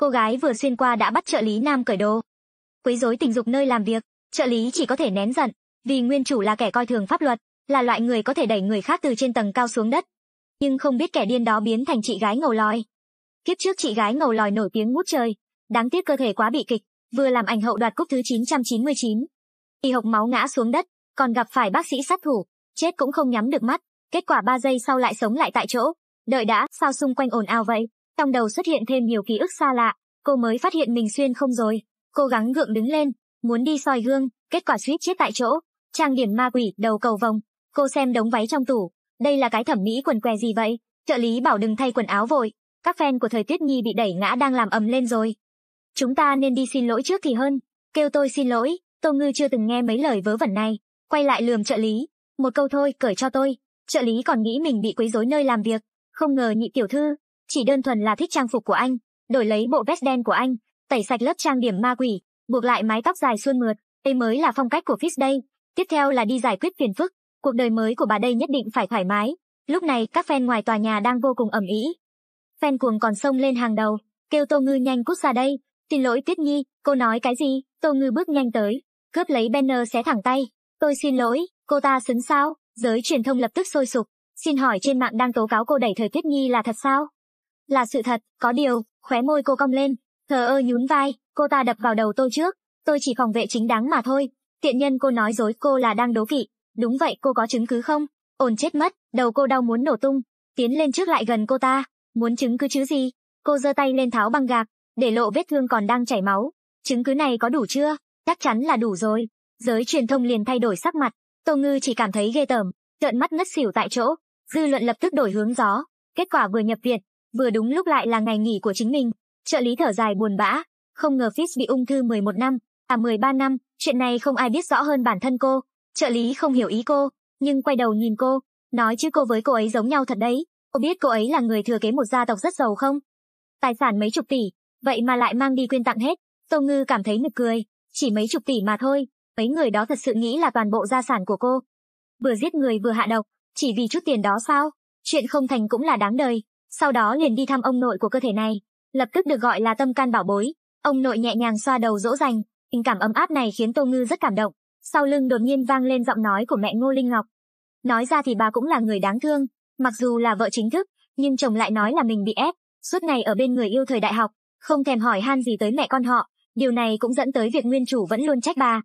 Cô gái vừa xuyên qua đã bắt trợ lý nam cởi đồ. Quấy rối tình dục nơi làm việc, trợ lý chỉ có thể nén giận, vì nguyên chủ là kẻ coi thường pháp luật, là loại người có thể đẩy người khác từ trên tầng cao xuống đất. Nhưng không biết kẻ điên đó biến thành chị gái ngầu lòi. Kiếp trước chị gái ngầu lòi nổi tiếng ngút trời, đáng tiếc cơ thể quá bị kịch, vừa làm ảnh hậu đoạt cúp thứ 999. Y hộc máu ngã xuống đất, còn gặp phải bác sĩ sát thủ, chết cũng không nhắm được mắt, kết quả 3 giây sau lại sống lại tại chỗ. Đợi đã, sao xung quanh ồn ào vậy? trong đầu xuất hiện thêm nhiều ký ức xa lạ, cô mới phát hiện mình xuyên không rồi. Cố gắng gượng đứng lên, muốn đi soi gương, kết quả suýt chết tại chỗ. Trang điểm ma quỷ, đầu cầu vồng. Cô xem đống váy trong tủ, đây là cái thẩm mỹ quần què gì vậy? Trợ lý bảo đừng thay quần áo vội, các fan của thời Tuyết Nhi bị đẩy ngã đang làm ầm lên rồi. Chúng ta nên đi xin lỗi trước thì hơn. Kêu tôi xin lỗi, Tô Ngư chưa từng nghe mấy lời vớ vẩn này. Quay lại lườm trợ lý, một câu thôi, cởi cho tôi. Trợ lý còn nghĩ mình bị quấy rối nơi làm việc, không ngờ nhị tiểu thư chỉ đơn thuần là thích trang phục của anh, đổi lấy bộ vest đen của anh, tẩy sạch lớp trang điểm ma quỷ, buộc lại mái tóc dài suôn mượt, đây mới là phong cách của fish đây. Tiếp theo là đi giải quyết phiền phức, cuộc đời mới của bà đây nhất định phải thoải mái. Lúc này các fan ngoài tòa nhà đang vô cùng ẩm ý. Fan cuồng còn sông lên hàng đầu, kêu Tô Ngư nhanh cút ra đây. Xin lỗi Tuyết Nhi, cô nói cái gì? Tô Ngư bước nhanh tới, cướp lấy banner xé thẳng tay. Tôi xin lỗi, cô ta xứng sao? Giới truyền thông lập tức sôi sục. Xin hỏi trên mạng đang tố cáo cô đẩy thời Tuyết Nhi là thật sao? Là sự thật, có điều, khóe môi cô cong lên, thờ ơ nhún vai, cô ta đập vào đầu tôi trước, tôi chỉ phòng vệ chính đáng mà thôi. Tiện nhân cô nói dối cô là đang đố kỵ, đúng vậy cô có chứng cứ không? Ổn chết mất, đầu cô đau muốn nổ tung, tiến lên trước lại gần cô ta, muốn chứng cứ chứ gì? Cô giơ tay lên tháo băng gạc, để lộ vết thương còn đang chảy máu. Chứng cứ này có đủ chưa? Chắc chắn là đủ rồi. Giới truyền thông liền thay đổi sắc mặt, Tô Ngư chỉ cảm thấy ghê tởm, trợn mắt ngất xỉu tại chỗ, dư luận lập tức đổi hướng gió. Kết quả vừa nhập viện, Vừa đúng lúc lại là ngày nghỉ của chính mình, trợ lý thở dài buồn bã, không ngờ Fitz bị ung thư 11 năm, à 13 năm, chuyện này không ai biết rõ hơn bản thân cô. Trợ lý không hiểu ý cô, nhưng quay đầu nhìn cô, nói chứ cô với cô ấy giống nhau thật đấy. Cô biết cô ấy là người thừa kế một gia tộc rất giàu không? Tài sản mấy chục tỷ, vậy mà lại mang đi quyên tặng hết. Tô Ngư cảm thấy nực cười, chỉ mấy chục tỷ mà thôi, mấy người đó thật sự nghĩ là toàn bộ gia sản của cô. Vừa giết người vừa hạ độc, chỉ vì chút tiền đó sao? Chuyện không thành cũng là đáng đời, sau đó liền đi thăm ông nội của cơ thể này, lập tức được gọi là tâm can bảo bối. Ông nội nhẹ nhàng xoa đầu dỗ dành, tình cảm ấm áp này khiến Tô Ngư rất cảm động. Sau lưng đột nhiên vang lên giọng nói của mẹ Ngô Linh Ngọc. Nói ra thì bà cũng là người đáng thương, mặc dù là vợ chính thức, nhưng chồng lại nói là mình bị ép, suốt ngày ở bên người yêu thời đại học, không thèm hỏi han gì tới mẹ con họ, điều này cũng dẫn tới việc nguyên chủ vẫn luôn trách bà.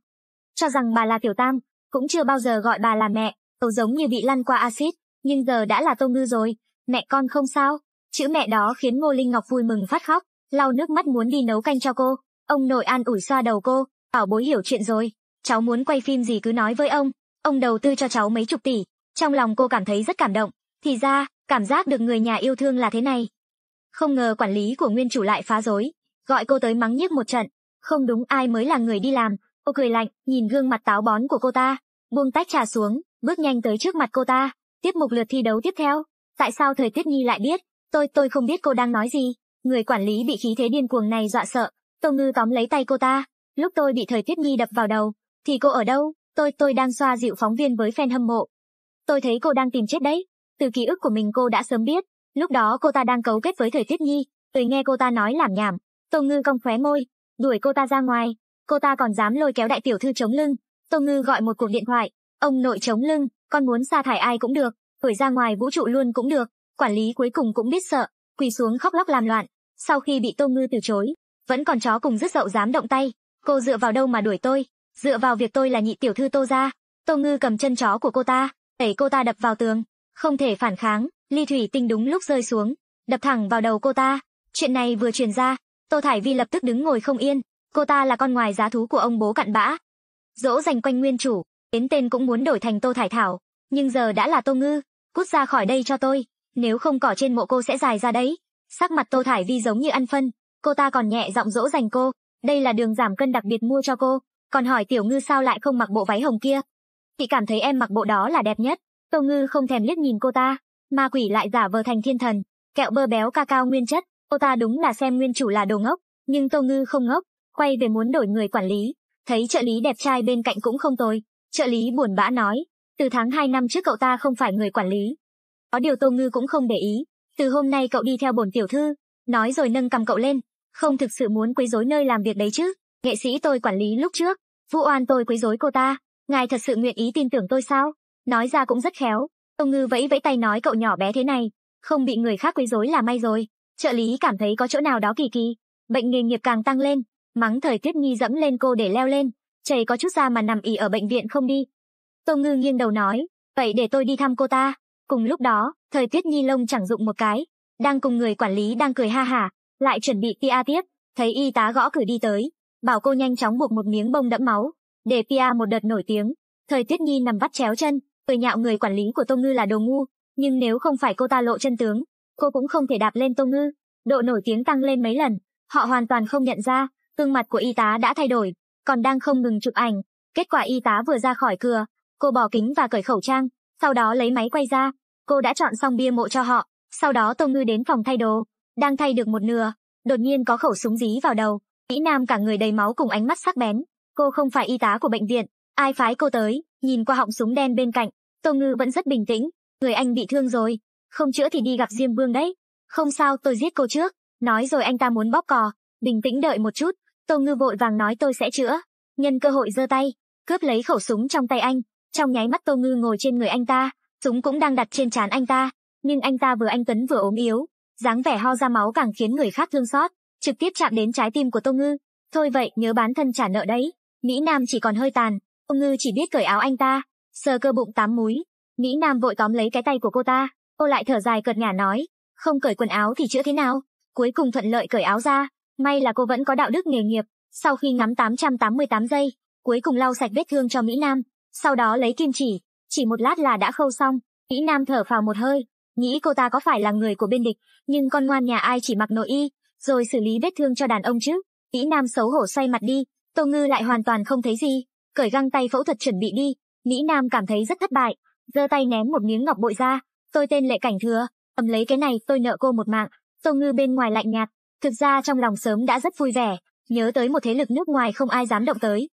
Cho rằng bà là tiểu tam, cũng chưa bao giờ gọi bà là mẹ, cậu giống như bị lăn qua axit, nhưng giờ đã là Tô Ngư rồi, mẹ con không sao. Chữ mẹ đó khiến Ngô Linh Ngọc vui mừng phát khóc, lau nước mắt muốn đi nấu canh cho cô. Ông nội an ủi xoa đầu cô, bảo bối hiểu chuyện rồi. Cháu muốn quay phim gì cứ nói với ông. Ông đầu tư cho cháu mấy chục tỷ. Trong lòng cô cảm thấy rất cảm động. Thì ra, cảm giác được người nhà yêu thương là thế này. Không ngờ quản lý của nguyên chủ lại phá rối, gọi cô tới mắng nhiếc một trận. Không đúng ai mới là người đi làm. Cô cười lạnh, nhìn gương mặt táo bón của cô ta, buông tách trà xuống, bước nhanh tới trước mặt cô ta. Tiếp mục lượt thi đấu tiếp theo. Tại sao thời tiết nhi lại biết? Tôi tôi không biết cô đang nói gì. Người quản lý bị khí thế điên cuồng này dọa sợ. Tô ngư tóm lấy tay cô ta. Lúc tôi bị thời tiết nhi đập vào đầu. Thì cô ở đâu? Tôi tôi đang xoa dịu phóng viên với fan hâm mộ. Tôi thấy cô đang tìm chết đấy. Từ ký ức của mình cô đã sớm biết. Lúc đó cô ta đang cấu kết với thời tiết nhi. Tôi nghe cô ta nói làm nhảm. Tô ngư cong khóe môi. Đuổi cô ta ra ngoài. Cô ta còn dám lôi kéo đại tiểu thư chống lưng. Tô ngư gọi một cuộc điện thoại. Ông nội chống lưng. Con muốn sa thải ai cũng được gửi ra ngoài vũ trụ luôn cũng được, quản lý cuối cùng cũng biết sợ, quỳ xuống khóc lóc làm loạn, sau khi bị Tô Ngư từ chối, vẫn còn chó cùng rất dậu dám động tay, cô dựa vào đâu mà đuổi tôi, dựa vào việc tôi là nhị tiểu thư Tô gia. Tô Ngư cầm chân chó của cô ta, đẩy cô ta đập vào tường, không thể phản kháng, ly thủy tinh đúng lúc rơi xuống, đập thẳng vào đầu cô ta. Chuyện này vừa truyền ra, Tô Thải Vi lập tức đứng ngồi không yên, cô ta là con ngoài giá thú của ông bố cặn bã. Dỗ dành quanh nguyên chủ, đến tên cũng muốn đổi thành Tô Thải Thảo, nhưng giờ đã là Tô Ngư, Cút ra khỏi đây cho tôi, nếu không cỏ trên mộ cô sẽ dài ra đấy. Sắc mặt Tô Thải Vi giống như ăn phân, cô ta còn nhẹ giọng dỗ dành cô, đây là đường giảm cân đặc biệt mua cho cô, còn hỏi Tiểu Ngư sao lại không mặc bộ váy hồng kia. Chị cảm thấy em mặc bộ đó là đẹp nhất, Tô Ngư không thèm liếc nhìn cô ta, ma quỷ lại giả vờ thành thiên thần, kẹo bơ béo ca cao nguyên chất, cô ta đúng là xem nguyên chủ là đồ ngốc, nhưng Tô Ngư không ngốc, quay về muốn đổi người quản lý, thấy trợ lý đẹp trai bên cạnh cũng không tồi, trợ lý buồn bã nói, từ tháng 2 năm trước cậu ta không phải người quản lý. Có điều Tô Ngư cũng không để ý, từ hôm nay cậu đi theo bổn tiểu thư, nói rồi nâng cầm cậu lên, không thực sự muốn quấy rối nơi làm việc đấy chứ. Nghệ sĩ tôi quản lý lúc trước, vu oan tôi quấy rối cô ta, ngài thật sự nguyện ý tin tưởng tôi sao? Nói ra cũng rất khéo, Tô Ngư vẫy vẫy tay nói cậu nhỏ bé thế này, không bị người khác quấy rối là may rồi. Trợ lý cảm thấy có chỗ nào đó kỳ kỳ, bệnh nghề nghiệp càng tăng lên, mắng thời tiết nghi dẫm lên cô để leo lên, chảy có chút ra mà nằm ỉ ở bệnh viện không đi, Tô Ngư nghiêng đầu nói, vậy để tôi đi thăm cô ta. Cùng lúc đó, thời tiết nhi lông chẳng dụng một cái, đang cùng người quản lý đang cười ha hả, lại chuẩn bị Pia tiếp, thấy y tá gõ cửa đi tới, bảo cô nhanh chóng buộc một miếng bông đẫm máu, để Pia một đợt nổi tiếng. Thời tiết nhi nằm vắt chéo chân, cười nhạo người quản lý của Tô Ngư là đồ ngu, nhưng nếu không phải cô ta lộ chân tướng, cô cũng không thể đạp lên Tô Ngư. Độ nổi tiếng tăng lên mấy lần, họ hoàn toàn không nhận ra, gương mặt của y tá đã thay đổi, còn đang không ngừng chụp ảnh. Kết quả y tá vừa ra khỏi cửa, Cô bỏ kính và cởi khẩu trang, sau đó lấy máy quay ra. Cô đã chọn xong bia mộ cho họ, sau đó Tô Ngư đến phòng thay đồ, đang thay được một nửa, đột nhiên có khẩu súng dí vào đầu. Mỹ Nam cả người đầy máu cùng ánh mắt sắc bén. Cô không phải y tá của bệnh viện, ai phái cô tới, nhìn qua họng súng đen bên cạnh, Tô Ngư vẫn rất bình tĩnh, người anh bị thương rồi, không chữa thì đi gặp Diêm Vương đấy. Không sao, tôi giết cô trước, nói rồi anh ta muốn bóp cò, bình tĩnh đợi một chút, Tô Ngư vội vàng nói tôi sẽ chữa, nhân cơ hội giơ tay, cướp lấy khẩu súng trong tay anh, trong nháy mắt Tô Ngư ngồi trên người anh ta, súng cũng đang đặt trên trán anh ta, nhưng anh ta vừa anh Tuấn vừa ốm yếu, dáng vẻ ho ra máu càng khiến người khác thương xót, trực tiếp chạm đến trái tim của Tô Ngư. Thôi vậy, nhớ bán thân trả nợ đấy. Mỹ Nam chỉ còn hơi tàn, Tô Ngư chỉ biết cởi áo anh ta, sờ cơ bụng tám múi. Mỹ Nam vội tóm lấy cái tay của cô ta, cô lại thở dài cợt nhả nói, không cởi quần áo thì chữa thế nào? Cuối cùng thuận lợi cởi áo ra, may là cô vẫn có đạo đức nghề nghiệp, sau khi ngắm 888 giây, cuối cùng lau sạch vết thương cho Mỹ Nam, sau đó lấy kim chỉ, chỉ một lát là đã khâu xong, mỹ Nam thở phào một hơi, nghĩ cô ta có phải là người của bên địch, nhưng con ngoan nhà ai chỉ mặc nội y, rồi xử lý vết thương cho đàn ông chứ. mỹ Nam xấu hổ xoay mặt đi, Tô Ngư lại hoàn toàn không thấy gì, cởi găng tay phẫu thuật chuẩn bị đi. mỹ Nam cảm thấy rất thất bại, giơ tay ném một miếng ngọc bội ra, tôi tên Lệ Cảnh Thừa, ầm lấy cái này tôi nợ cô một mạng. Tô Ngư bên ngoài lạnh nhạt, thực ra trong lòng sớm đã rất vui vẻ, nhớ tới một thế lực nước ngoài không ai dám động tới.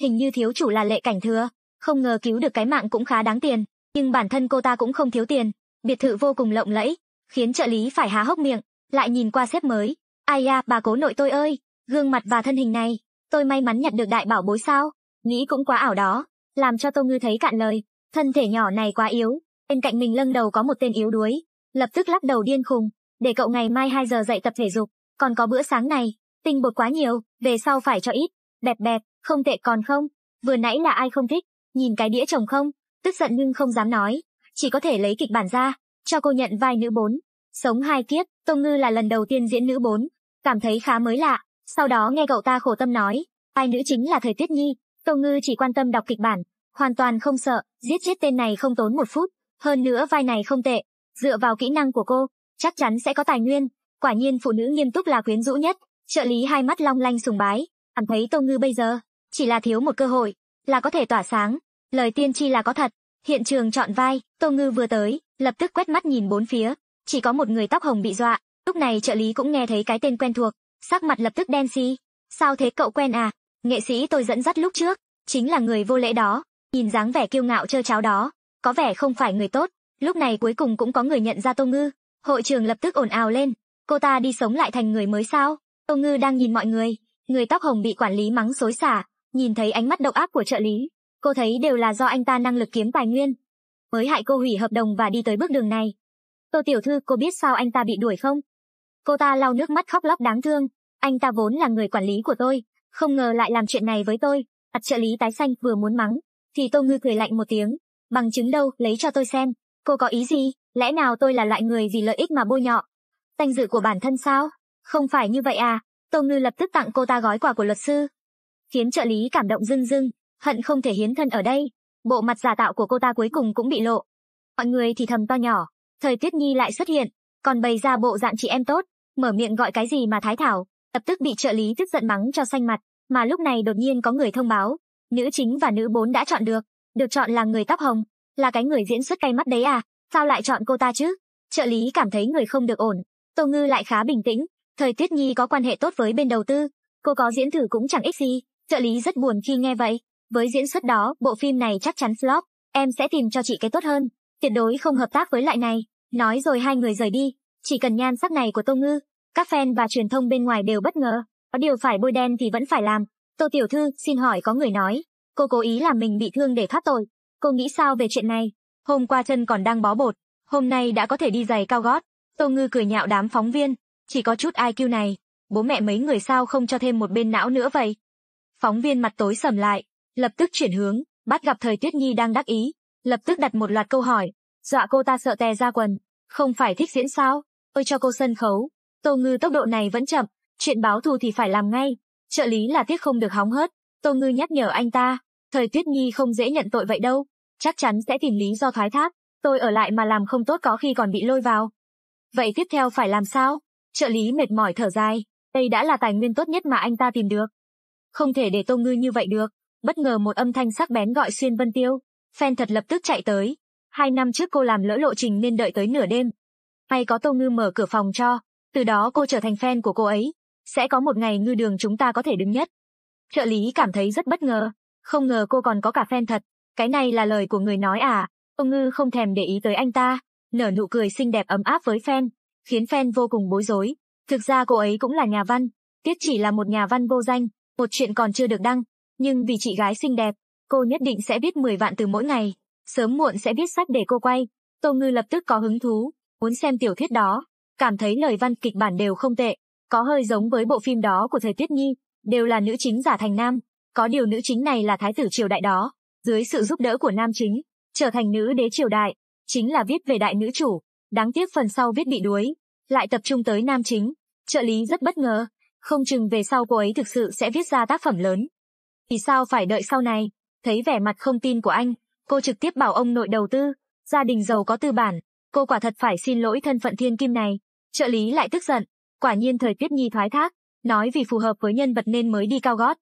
Hình như thiếu chủ là Lệ Cảnh Thừa, không ngờ cứu được cái mạng cũng khá đáng tiền, nhưng bản thân cô ta cũng không thiếu tiền, biệt thự vô cùng lộng lẫy, khiến trợ lý phải há hốc miệng, lại nhìn qua sếp mới. Ai à, bà cố nội tôi ơi, gương mặt và thân hình này, tôi may mắn nhận được đại bảo bối sao, nghĩ cũng quá ảo đó, làm cho Tô Ngư thấy cạn lời, thân thể nhỏ này quá yếu, bên cạnh mình lưng đầu có một tên yếu đuối, lập tức lắc đầu điên khùng, để cậu ngày mai 2 giờ dậy tập thể dục, còn có bữa sáng này, tinh bột quá nhiều, về sau phải cho ít, bẹp bẹp, không tệ còn không, vừa nãy là ai không thích, Nhìn cái đĩa chồng không, tức giận nhưng không dám nói, chỉ có thể lấy kịch bản ra, cho cô nhận vai nữ bốn. Sống hai kiếp, Tô Ngư là lần đầu tiên diễn nữ bốn, cảm thấy khá mới lạ, sau đó nghe cậu ta khổ tâm nói, ai nữ chính là Thời Tuyết Nhi, Tô Ngư chỉ quan tâm đọc kịch bản, hoàn toàn không sợ, giết chết tên này không tốn một phút, hơn nữa vai này không tệ, dựa vào kỹ năng của cô, chắc chắn sẽ có tài nguyên. Quả nhiên phụ nữ nghiêm túc là quyến rũ nhất, trợ lý hai mắt long lanh sùng bái, cảm thấy Tô Ngư bây giờ chỉ là thiếu một cơ hội, là có thể tỏa sáng. Lời tiên tri là có thật. Hiện trường chọn vai, Tô Ngư vừa tới, lập tức quét mắt nhìn bốn phía, chỉ có một người tóc hồng bị dọa, lúc này trợ lý cũng nghe thấy cái tên quen thuộc, sắc mặt lập tức đen xì. Sao thế cậu quen à? Nghệ sĩ tôi dẫn dắt lúc trước, chính là người vô lễ đó, nhìn dáng vẻ kiêu ngạo trơ cháo đó, có vẻ không phải người tốt. Lúc này cuối cùng cũng có người nhận ra Tô Ngư, hội trường lập tức ồn ào lên, cô ta đi sống lại thành người mới sao? Tô Ngư đang nhìn mọi người, người tóc hồng bị quản lý mắng xối xả, nhìn thấy ánh mắt độc ác của trợ lý, Cô thấy đều là do anh ta năng lực kiếm tài nguyên. Mới hại cô hủy hợp đồng và đi tới bước đường này. Tô tiểu thư cô biết sao anh ta bị đuổi không? Cô ta lau nước mắt khóc lóc đáng thương. Anh ta vốn là người quản lý của tôi, không ngờ lại làm chuyện này với tôi. Mặt trợ lý tái xanh vừa muốn mắng, thì tô ngư cười lạnh một tiếng. Bằng chứng đâu, lấy cho tôi xem. Cô có ý gì? Lẽ nào tôi là loại người vì lợi ích mà bôi nhọ? Danh dự của bản thân sao? Không phải như vậy à? Tô ngư lập tức tặng cô ta gói quà của luật sư. Khiến trợ lý cảm động rưng rưng, Hận không thể hiến thân ở đây, bộ mặt giả tạo của cô ta cuối cùng cũng bị lộ. Mọi người thì thầm to nhỏ, thời tiết Nhi lại xuất hiện, còn bày ra bộ dạng chị em tốt, mở miệng gọi cái gì mà Thái Thảo, lập tức bị trợ lý tức giận mắng cho xanh mặt, mà lúc này đột nhiên có người thông báo, nữ chính và nữ bốn đã chọn được, được chọn là người tóc hồng, là cái người diễn xuất cay mắt đấy à, sao lại chọn cô ta chứ? Trợ lý cảm thấy người không được ổn, Tô Ngư lại khá bình tĩnh, thời tiết Nhi có quan hệ tốt với bên đầu tư, cô có diễn thử cũng chẳng ích gì, trợ lý rất buồn khi nghe vậy, với diễn xuất đó, bộ phim này chắc chắn flop, em sẽ tìm cho chị cái tốt hơn, tuyệt đối không hợp tác với loại này. Nói rồi hai người rời đi, chỉ cần nhan sắc này của Tô Ngư, các fan và truyền thông bên ngoài đều bất ngờ, có điều phải bôi đen thì vẫn phải làm. Tô Tiểu Thư, xin hỏi có người nói, cô cố ý làm mình bị thương để thoát tội, cô nghĩ sao về chuyện này? Hôm qua chân còn đang bó bột, hôm nay đã có thể đi giày cao gót. Tô Ngư cười nhạo đám phóng viên, chỉ có chút IQ này, bố mẹ mấy người sao không cho thêm một bên não nữa vậy? Phóng viên mặt tối sầm lại, lập tức chuyển hướng, bắt gặp thời Tuyết Nhi đang đắc ý, lập tức đặt một loạt câu hỏi, dọa cô ta sợ tè ra quần, không phải thích diễn sao, ơi cho cô sân khấu, Tô Ngư tốc độ này vẫn chậm, chuyện báo thù thì phải làm ngay, trợ lý là tiếc không được hóng hớt, Tô Ngư nhắc nhở anh ta, thời Tuyết Nhi không dễ nhận tội vậy đâu, chắc chắn sẽ tìm lý do thoái thác, tôi ở lại mà làm không tốt có khi còn bị lôi vào. Vậy tiếp theo phải làm sao? Trợ lý mệt mỏi thở dài, đây đã là tài nguyên tốt nhất mà anh ta tìm được. Không thể để Tô Ngư như vậy được, bất ngờ một âm thanh sắc bén gọi xuyên Vân Tiêu. Phen thật lập tức chạy tới. Hai năm trước cô làm lỡ lộ trình nên đợi tới nửa đêm. May có Tô Ngư mở cửa phòng cho, từ đó cô trở thành fan của cô ấy. Sẽ có một ngày ngư đường chúng ta có thể đứng nhất. Trợ lý cảm thấy rất bất ngờ, không ngờ cô còn có cả fan thật. Cái này là lời của người nói à, ông ngư không thèm để ý tới anh ta, nở nụ cười xinh đẹp ấm áp với fan, khiến fan vô cùng bối rối. Thực ra cô ấy cũng là nhà văn, Tiết chỉ là một nhà văn vô danh, một chuyện còn chưa được đăng, nhưng vì chị gái xinh đẹp, cô nhất định sẽ viết 10 vạn từ mỗi ngày, sớm muộn sẽ viết sách để cô quay. Tô Ngư lập tức có hứng thú, muốn xem tiểu thuyết đó, cảm thấy lời văn kịch bản đều không tệ, có hơi giống với bộ phim đó của thời tiết Nhi, đều là nữ chính giả thành nam, có điều nữ chính này là thái tử triều đại đó, dưới sự giúp đỡ của nam chính, trở thành nữ đế triều đại, chính là viết về đại nữ chủ, đáng tiếc phần sau viết bị đuối, lại tập trung tới nam chính, trợ lý rất bất ngờ, không chừng về sau cô ấy thực sự sẽ viết ra tác phẩm lớn. Thì sao phải đợi sau này? Thấy vẻ mặt không tin của anh, cô trực tiếp bảo ông nội đầu tư, gia đình giàu có tư bản, cô quả thật phải xin lỗi thân phận thiên kim này. Trợ lý lại tức giận, quả nhiên thời tiết nhi thoái thác, nói vì phù hợp với nhân vật nên mới đi cao gót.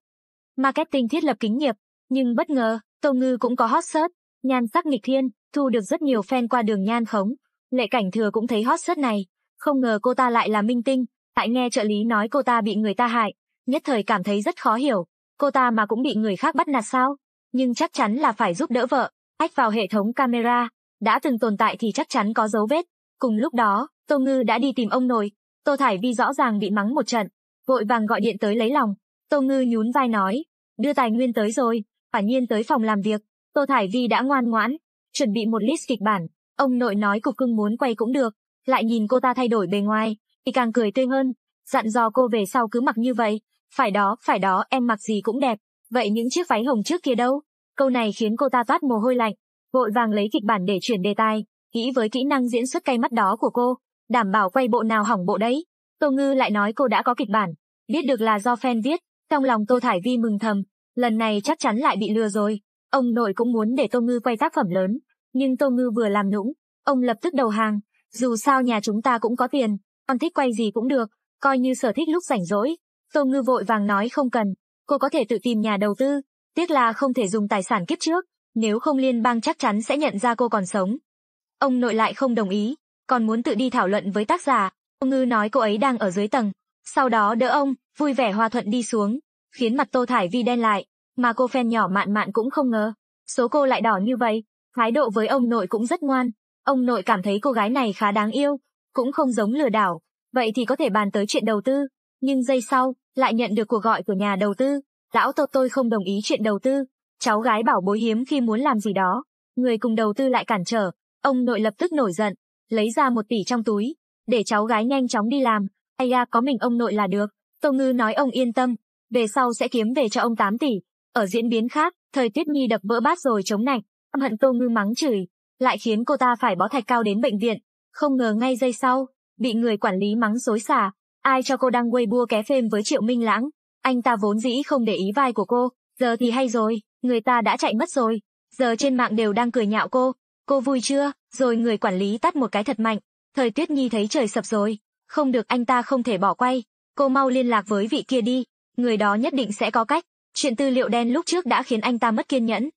Marketing thiết lập kính nghiệp, nhưng bất ngờ, Tô Ngư cũng có hot search, nhan sắc nghịch thiên, thu được rất nhiều fan qua đường nhan khống. Lệ Cảnh Thừa cũng thấy hot search này, không ngờ cô ta lại là minh tinh, tại nghe trợ lý nói cô ta bị người ta hại, nhất thời cảm thấy rất khó hiểu, Cô ta mà cũng bị người khác bắt nạt sao? Nhưng chắc chắn là phải giúp đỡ vợ. Ách vào hệ thống camera, đã từng tồn tại thì chắc chắn có dấu vết. Cùng lúc đó, Tô Ngư đã đi tìm ông nội. Tô Thải Vi rõ ràng bị mắng một trận, vội vàng gọi điện tới lấy lòng. Tô Ngư nhún vai nói, đưa tài nguyên tới rồi, quả nhiên tới phòng làm việc. Tô Thải Vi đã ngoan ngoãn, chuẩn bị một list kịch bản. Ông nội nói cục cưng muốn quay cũng được, lại nhìn cô ta thay đổi bề ngoài, thì càng cười tươi hơn, dặn dò cô về sau cứ mặc như vậy, phải đó, phải đó, em mặc gì cũng đẹp. Vậy những chiếc váy hồng trước kia đâu? Câu này khiến cô ta toát mồ hôi lạnh, vội vàng lấy kịch bản để chuyển đề tài, nghĩ với kỹ năng diễn xuất cay mắt đó của cô, đảm bảo quay bộ nào hỏng bộ đấy. Tô Ngư lại nói cô đã có kịch bản, biết được là do fan viết, trong lòng Tô Thải Vi mừng thầm, lần này chắc chắn lại bị lừa rồi. Ông nội cũng muốn để Tô Ngư quay tác phẩm lớn, nhưng Tô Ngư vừa làm nũng, ông lập tức đầu hàng, dù sao nhà chúng ta cũng có tiền, con thích quay gì cũng được, coi như sở thích lúc rảnh rỗi, Tô Ngư vội vàng nói không cần, cô có thể tự tìm nhà đầu tư, tiếc là không thể dùng tài sản kiếp trước, nếu không liên bang chắc chắn sẽ nhận ra cô còn sống. Ông nội lại không đồng ý, còn muốn tự đi thảo luận với tác giả, Tô Ngư nói cô ấy đang ở dưới tầng, sau đó đỡ ông, vui vẻ hòa thuận đi xuống, khiến mặt Tô Thải Vi đen lại, mà cô phen nhỏ mạn mạn cũng không ngờ, số cô lại đỏ như vậy, thái độ với ông nội cũng rất ngoan, ông nội cảm thấy cô gái này khá đáng yêu, cũng không giống lừa đảo, vậy thì có thể bàn tới chuyện đầu tư, nhưng giây sau, lại nhận được cuộc gọi của nhà đầu tư. Lão tộc tôi không đồng ý chuyện đầu tư. Cháu gái bảo bối hiếm khi muốn làm gì đó. Người cùng đầu tư lại cản trở. Ông nội lập tức nổi giận, lấy ra một tỷ trong túi, để cháu gái nhanh chóng đi làm. ai da à, có mình ông nội là được. Tô Ngư nói ông yên tâm, về sau sẽ kiếm về cho ông 8 tỷ. Ở diễn biến khác, thời Tuyết Nhi đập vỡ bát rồi chống nạnh, âm hận Tô Ngư mắng chửi, lại khiến cô ta phải bó thạch cao đến bệnh viện. Không ngờ ngay giây sau, bị người quản lý mắng xối xả, Ai cho cô đăng Weibo ké phim với Triệu Minh Lãng? Anh ta vốn dĩ không để ý vai của cô, giờ thì hay rồi, người ta đã chạy mất rồi. Giờ trên mạng đều đang cười nhạo cô. Cô vui chưa? Rồi người quản lý tắt một cái thật mạnh. Thời Tuyết Nhi thấy trời sập rồi. Không được anh ta không thể bỏ quay. Cô mau liên lạc với vị kia đi. Người đó nhất định sẽ có cách. Chuyện tư liệu đen lúc trước đã khiến anh ta mất kiên nhẫn.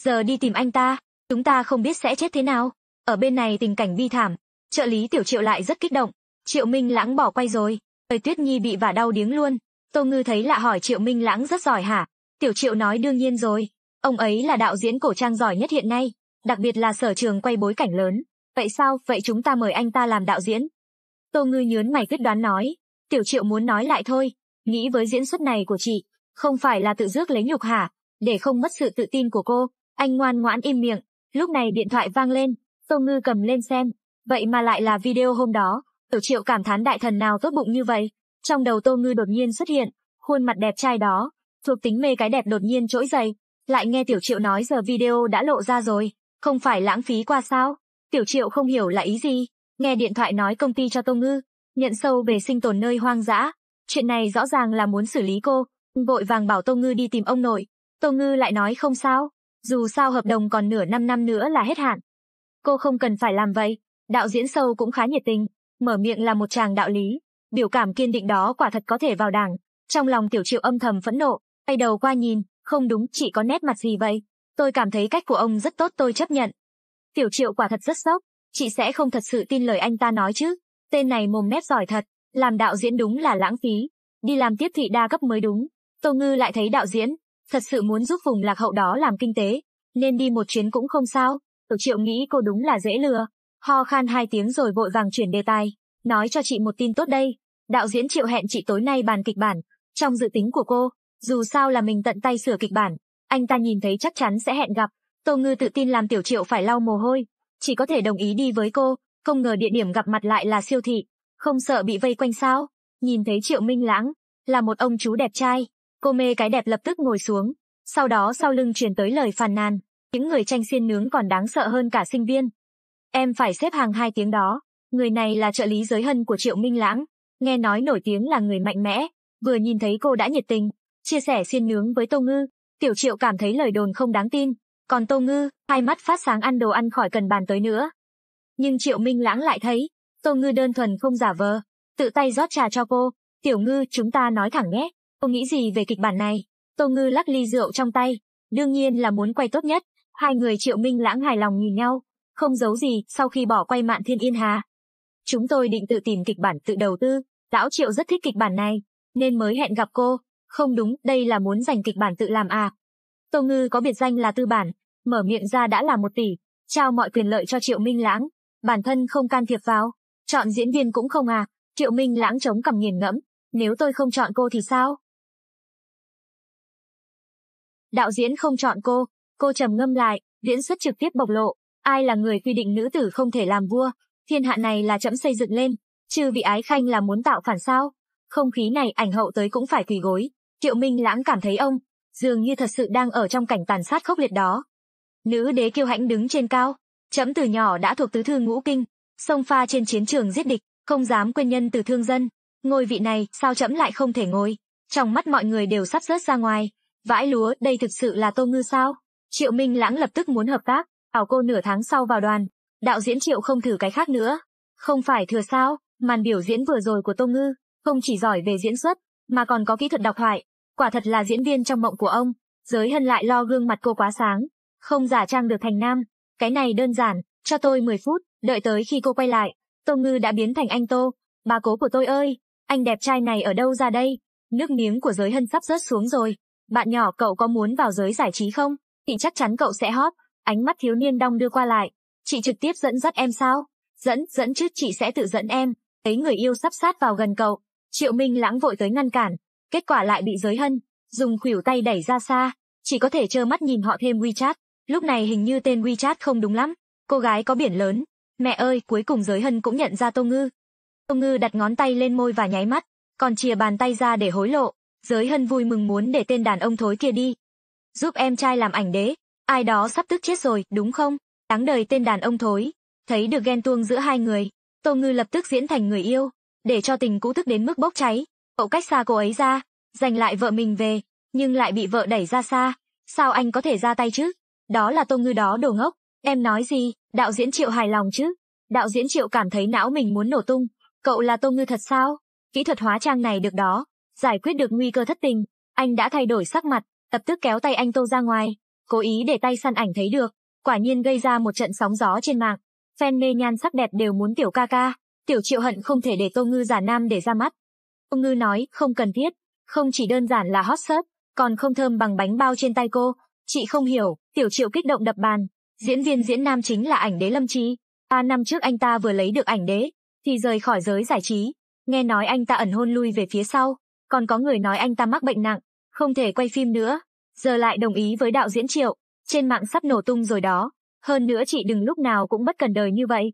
Giờ đi tìm anh ta, chúng ta không biết sẽ chết thế nào. Ở bên này tình cảnh bi thảm. Trợ lý tiểu triệu lại rất kích động. Triệu Minh Lãng bỏ quay rồi. Thời Tuyết Nhi bị vả đau điếng luôn. Tô Ngư thấy lạ hỏi Triệu Minh Lãng rất giỏi hả? Tiểu Triệu nói đương nhiên rồi. Ông ấy là đạo diễn cổ trang giỏi nhất hiện nay, đặc biệt là sở trường quay bối cảnh lớn. Vậy sao, vậy chúng ta mời anh ta làm đạo diễn? Tô Ngư nhớn mày quyết đoán nói. Tiểu Triệu muốn nói lại thôi. Nghĩ với diễn xuất này của chị, không phải là tự dước lấy nhục hả? Để không mất sự tự tin của cô, anh ngoan ngoãn im miệng. Lúc này điện thoại vang lên, Tô Ngư cầm lên xem. Vậy mà lại là video hôm đó, Tiểu triệu cảm thán đại thần nào tốt bụng như vậy. Trong đầu tô ngư đột nhiên xuất hiện, khuôn mặt đẹp trai đó, thuộc tính mê cái đẹp đột nhiên trỗi dậy. Lại nghe tiểu triệu nói giờ video đã lộ ra rồi, không phải lãng phí qua sao. Tiểu triệu không hiểu là ý gì, nghe điện thoại nói công ty cho tô ngư, nhận sâu về sinh tồn nơi hoang dã. Chuyện này rõ ràng là muốn xử lý cô, vội vàng bảo tô ngư đi tìm ông nội. Tô ngư lại nói không sao, dù sao hợp đồng còn nửa năm năm nữa là hết hạn. Cô không cần phải làm vậy, đạo diễn sâu cũng khá nhiệt tình, mở miệng là một chàng đạo lý, biểu cảm kiên định đó quả thật có thể vào đảng. Trong lòng Tiểu Triệu âm thầm phẫn nộ, quay đầu qua nhìn, không đúng chỉ có nét mặt gì vậy? Tôi cảm thấy cách của ông rất tốt tôi chấp nhận. Tiểu Triệu quả thật rất sốc, chị sẽ không thật sự tin lời anh ta nói chứ. Tên này mồm mép giỏi thật, làm đạo diễn đúng là lãng phí. Đi làm tiếp thị đa cấp mới đúng. Tô Ngư lại thấy đạo diễn, thật sự muốn giúp vùng lạc hậu đó làm kinh tế, nên đi một chuyến cũng không sao. Tiểu Triệu nghĩ cô đúng là dễ lừa. Ho khan hai tiếng rồi vội vàng chuyển đề tài, nói cho chị một tin tốt đây. Đạo diễn Triệu hẹn chị tối nay bàn kịch bản, trong dự tính của cô, dù sao là mình tận tay sửa kịch bản, anh ta nhìn thấy chắc chắn sẽ hẹn gặp. Tô Ngư tự tin làm Tiểu Triệu phải lau mồ hôi, chỉ có thể đồng ý đi với cô, không ngờ địa điểm gặp mặt lại là siêu thị, không sợ bị vây quanh sao? Nhìn thấy Triệu Minh Lãng, là một ông chú đẹp trai, cô mê cái đẹp lập tức ngồi xuống, sau đó sau lưng truyền tới lời phàn nàn, những người tranh xiên nướng còn đáng sợ hơn cả sinh viên, Em phải xếp hàng hai tiếng đó. Người này là trợ lý giới hân của Triệu Minh Lãng, nghe nói nổi tiếng là người mạnh mẽ, vừa nhìn thấy cô đã nhiệt tình, chia sẻ xiên nướng với Tô Ngư. Tiểu Triệu cảm thấy lời đồn không đáng tin, còn Tô Ngư, hai mắt phát sáng ăn đồ ăn khỏi cần bàn tới nữa. Nhưng Triệu Minh Lãng lại thấy, Tô Ngư đơn thuần không giả vờ, tự tay rót trà cho cô. Tiểu Ngư, chúng ta nói thẳng nhé, cô nghĩ gì về kịch bản này? Tô Ngư lắc ly rượu trong tay, đương nhiên là muốn quay tốt nhất. Hai người Triệu Minh Lãng hài lòng nhìn nhau, không giấu gì, sau khi bỏ quay Mạn Thiên Yên Hà, chúng tôi định tự tìm kịch bản tự đầu tư. Lão Triệu rất thích kịch bản này, nên mới hẹn gặp cô. Không đúng, đây là muốn giành kịch bản tự làm à. Tô Ngư có biệt danh là tư bản, mở miệng ra đã là một tỷ, trao mọi quyền lợi cho Triệu Minh Lãng, bản thân không can thiệp vào, chọn diễn viên cũng không à, Triệu Minh Lãng chống cằm nghiền ngẫm, nếu tôi không chọn cô thì sao? Đạo diễn không chọn cô, cô trầm ngâm lại, diễn xuất trực tiếp bộc lộ, Ai là người quy định nữ tử không thể làm vua? Thiên hạ này là chậm xây dựng lên, trừ vị ái khanh là muốn tạo phản sao? Không khí này ảnh hậu tới cũng phải quỳ gối. Triệu Minh lãng cảm thấy ông, dường như thật sự đang ở trong cảnh tàn sát khốc liệt đó. Nữ đế kiêu hãnh đứng trên cao, chấm từ nhỏ đã thuộc tứ thư ngũ kinh, sông pha trên chiến trường giết địch, không dám quên nhân từ thương dân. Ngôi vị này sao chấm lại không thể ngồi? Trong mắt mọi người đều sắp rớt ra ngoài. Vãi lúa, đây thực sự là tô ngư sao? Triệu Minh lãng lập tức muốn hợp tác, Ảo cô nửa tháng sau vào đoàn, đạo diễn triệu không thử cái khác nữa. Không phải thừa sao, màn biểu diễn vừa rồi của Tô Ngư, không chỉ giỏi về diễn xuất, mà còn có kỹ thuật đọc thoại. Quả thật là diễn viên trong mộng của ông, giới hân lại lo gương mặt cô quá sáng. Không giả trang được thành nam, cái này đơn giản, cho tôi 10 phút, đợi tới khi cô quay lại, Tô Ngư đã biến thành anh Tô. Bà cố của tôi ơi, anh đẹp trai này ở đâu ra đây? Nước miếng của giới hân sắp rớt xuống rồi. Bạn nhỏ cậu có muốn vào giới giải trí không? Thì chắc chắn cậu sẽ hot. Ánh mắt thiếu niên đong đưa qua lại. Chị trực tiếp dẫn dắt em sao? Dẫn, dẫn chứ chị sẽ tự dẫn em. Thấy người yêu sắp sát vào gần cậu. Triệu Minh lãng vội tới ngăn cản. Kết quả lại bị giới hân. Dùng khuỷu tay đẩy ra xa. Chỉ có thể trơ mắt nhìn họ thêm WeChat. Lúc này hình như tên WeChat không đúng lắm. Cô gái có biển lớn. Mẹ ơi, cuối cùng giới hân cũng nhận ra Tô Ngư. Tô Ngư đặt ngón tay lên môi và nháy mắt. Còn chìa bàn tay ra để hối lộ. Giới hân vui mừng muốn để tên đàn ông thối kia đi. Giúp em trai làm ảnh đế, Ai đó sắp tức chết rồi, đúng không? Đáng đời tên đàn ông thối. Thấy được ghen tuông giữa hai người, Tô Ngư lập tức diễn thành người yêu, để cho tình cũ thức đến mức bốc cháy. Cậu cách xa cô ấy ra, giành lại vợ mình về, nhưng lại bị vợ đẩy ra xa. Sao anh có thể ra tay chứ? Đó là Tô Ngư đó đồ ngốc. Em nói gì, đạo diễn Triệu hài lòng chứ? Đạo diễn Triệu cảm thấy não mình muốn nổ tung. Cậu là Tô Ngư thật sao? Kỹ thuật hóa trang này được đó, giải quyết được nguy cơ thất tình. Anh đã thay đổi sắc mặt, tập tức kéo tay anh Tô ra ngoài, cố ý để tay săn ảnh thấy được, quả nhiên gây ra một trận sóng gió trên mạng. Fan mê nhan sắc đẹp đều muốn tiểu ca ca, tiểu triệu hận không thể để tô ngư giả nam để ra mắt. Tô ngư nói, không cần thiết, không chỉ đơn giản là hot search, còn không thơm bằng bánh bao trên tay cô. Chị không hiểu, tiểu triệu kích động đập bàn, diễn viên diễn nam chính là ảnh đế lâm trí. Ba à, năm trước anh ta vừa lấy được ảnh đế, thì rời khỏi giới giải trí. Nghe nói anh ta ẩn hôn lui về phía sau, còn có người nói anh ta mắc bệnh nặng, không thể quay phim nữa giờ lại đồng ý với đạo diễn Triệu, trên mạng sắp nổ tung rồi đó, hơn nữa chị đừng lúc nào cũng bất cần đời như vậy.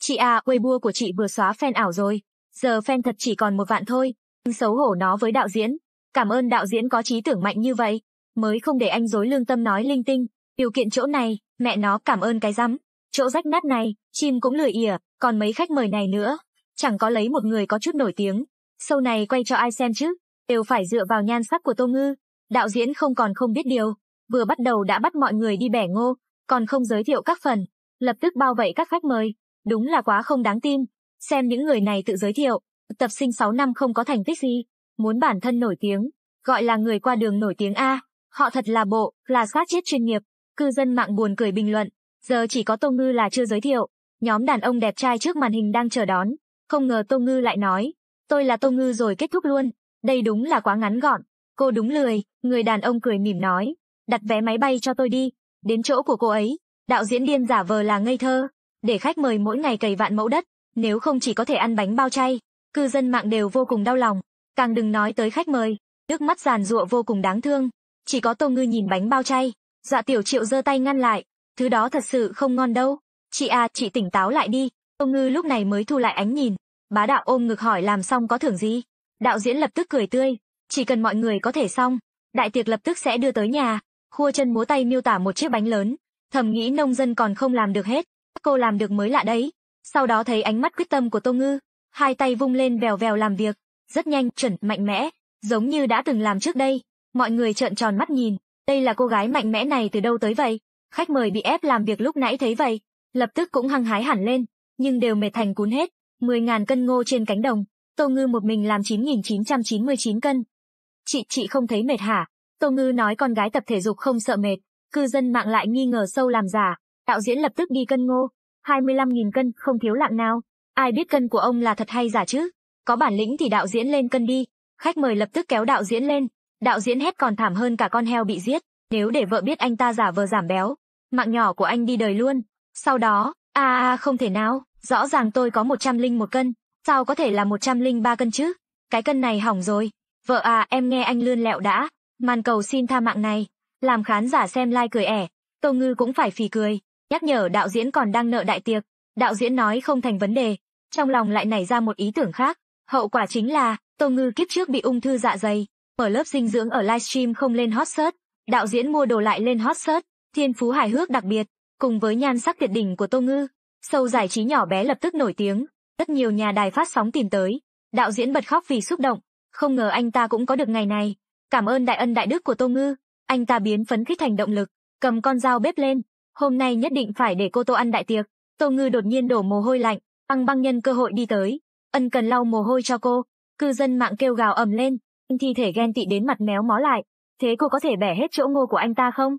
Chị à, Weibo của chị vừa xóa fan ảo rồi, giờ fan thật chỉ còn một vạn thôi, xấu hổ nó với đạo diễn, cảm ơn đạo diễn có trí tưởng mạnh như vậy, mới không để anh dối lương tâm nói linh tinh, điều kiện chỗ này, mẹ nó cảm ơn cái rắm, chỗ rách nát này, chim cũng lười ỉa, còn mấy khách mời này nữa, chẳng có lấy một người có chút nổi tiếng, sâu này quay cho ai xem chứ, đều phải dựa vào nhan sắc của Tô Ngư. Đạo diễn không còn không biết điều, vừa bắt đầu đã bắt mọi người đi bẻ ngô, còn không giới thiệu các phần, lập tức bao vây các khách mời, đúng là quá không đáng tin. Xem những người này tự giới thiệu, tập sinh 6 năm không có thành tích gì, muốn bản thân nổi tiếng, gọi là người qua đường nổi tiếng A, họ thật là bộ, là sát chết chuyên nghiệp, cư dân mạng buồn cười bình luận, giờ chỉ có Tô Ngư là chưa giới thiệu, nhóm đàn ông đẹp trai trước màn hình đang chờ đón, không ngờ Tô Ngư lại nói, tôi là Tô Ngư rồi kết thúc luôn, đây đúng là quá ngắn gọn. Cô đúng lười, người đàn ông cười mỉm nói. Đặt vé máy bay cho tôi đi, đến chỗ của cô ấy. Đạo diễn điên giả vờ là ngây thơ, để khách mời mỗi ngày cầy vạn mẫu đất, nếu không chỉ có thể ăn bánh bao chay. Cư dân mạng đều vô cùng đau lòng, càng đừng nói tới khách mời, nước mắt giàn giụa vô cùng đáng thương. Chỉ có Tô Ngư nhìn bánh bao chay, dạ tiểu triệu giơ tay ngăn lại, thứ đó thật sự không ngon đâu. Chị à, chị tỉnh táo lại đi, Tô Ngư lúc này mới thu lại ánh nhìn, bá đạo ôm ngực hỏi làm xong có thưởng gì. Đạo diễn lập tức cười tươi, chỉ cần mọi người có thể xong, đại tiệc lập tức sẽ đưa tới nhà, khua chân múa tay miêu tả một chiếc bánh lớn, thầm nghĩ nông dân còn không làm được hết, cô làm được mới lạ đấy. Sau đó thấy ánh mắt quyết tâm của Tô Ngư, hai tay vung lên vèo vèo làm việc, rất nhanh, chuẩn, mạnh mẽ, giống như đã từng làm trước đây. Mọi người trợn tròn mắt nhìn, đây là cô gái mạnh mẽ này từ đâu tới vậy? Khách mời bị ép làm việc lúc nãy thấy vậy, lập tức cũng hăng hái hẳn lên, nhưng đều mệt thành cún hết. 10.000 cân ngô trên cánh đồng, Tô Ngư một mình làm 9.999 cân, chị chị không thấy mệt hả? Tô Ngư nói con gái tập thể dục không sợ mệt, cư dân mạng lại nghi ngờ sâu làm giả, đạo diễn lập tức đi cân ngô, 25.000 cân không thiếu lạng nào, ai biết cân của ông là thật hay giả chứ? Có bản lĩnh thì đạo diễn lên cân đi, khách mời lập tức kéo đạo diễn lên, đạo diễn hét còn thảm hơn cả con heo bị giết, nếu để vợ biết anh ta giả vờ giảm béo, mạng nhỏ của anh đi đời luôn. Sau đó, a à, a không thể nào, rõ ràng tôi có 101 cân, sao có thể là 103 cân chứ? Cái cân này hỏng rồi, Vợ à, em nghe anh lươn lẹo đã, màn cầu xin tha mạng này, làm khán giả xem like cười ẻ, Tô Ngư cũng phải phì cười, nhắc nhở đạo diễn còn đang nợ đại tiệc, đạo diễn nói không thành vấn đề, trong lòng lại nảy ra một ý tưởng khác, hậu quả chính là Tô Ngư kiếp trước bị ung thư dạ dày, mở lớp dinh dưỡng ở livestream không lên hot search, đạo diễn mua đồ lại lên hot search, thiên phú hài hước đặc biệt, cùng với nhan sắc tuyệt đỉnh của Tô Ngư, sâu giải trí nhỏ bé lập tức nổi tiếng, rất nhiều nhà đài phát sóng tìm tới, đạo diễn bật khóc vì xúc động, không ngờ anh ta cũng có được ngày này. Cảm ơn đại ân đại đức của Tô Ngư. Anh ta biến phấn khích thành động lực, cầm con dao bếp lên. Hôm nay nhất định phải để cô Tô ăn đại tiệc. Tô Ngư đột nhiên đổ mồ hôi lạnh, băng băng nhân cơ hội đi tới. Ân cần lau mồ hôi cho cô. Cư dân mạng kêu gào ầm lên, thi thể ghen tị đến mặt méo mó lại. Thế cô có thể bẻ hết chỗ ngô của anh ta không?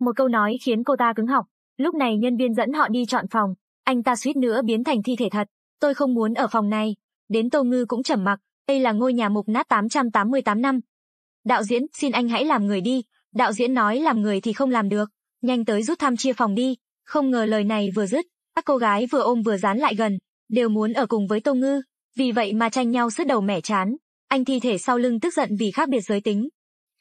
Một câu nói khiến cô ta cứng họng. Lúc này nhân viên dẫn họ đi chọn phòng. Anh ta suýt nữa biến thành thi thể thật. Tôi không muốn ở phòng này. Đến Tô Ngư cũng trầm mặc, đây là ngôi nhà mục nát 888 năm. Đạo diễn, xin anh hãy làm người đi. Đạo diễn nói làm người thì không làm được. Nhanh tới rút thăm chia phòng đi. Không ngờ lời này vừa dứt, các cô gái vừa ôm vừa dán lại gần, đều muốn ở cùng với Tô Ngư. Vì vậy mà tranh nhau sứt đầu mẻ chán. Anh thi thể sau lưng tức giận vì khác biệt giới tính.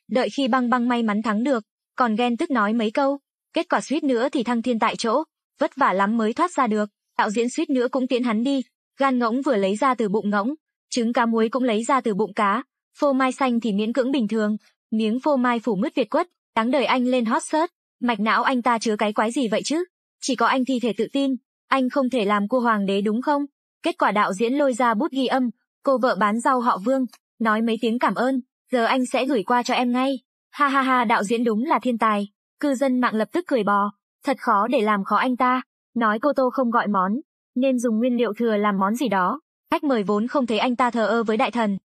Đợi khi băng băng may mắn thắng được, còn ghen tức nói mấy câu. Kết quả suýt nữa thì thăng thiên tại chỗ, vất vả lắm mới thoát ra được. Đạo diễn suýt nữa cũng tiễn hắn đi, gan ngỗng vừa lấy ra từ bụng ngỗng, Trứng cá muối cũng lấy ra từ bụng cá, phô mai xanh thì miễn cưỡng bình thường, miếng phô mai phủ mứt Việt quất, đáng đời anh lên hot search, mạch não anh ta chứa cái quái gì vậy chứ? Chỉ có anh thì thể tự tin, anh không thể làm cô hoàng đế đúng không? Kết quả đạo diễn lôi ra bút ghi âm, cô vợ bán rau họ Vương, nói mấy tiếng cảm ơn, giờ anh sẽ gửi qua cho em ngay. Ha ha ha, đạo diễn đúng là thiên tài. Cư dân mạng lập tức cười bò, thật khó để làm khó anh ta. Nói cô Tô không gọi món, nên dùng nguyên liệu thừa làm món gì đó. Khách mời vốn không thấy anh ta thờ ơ với đại thần.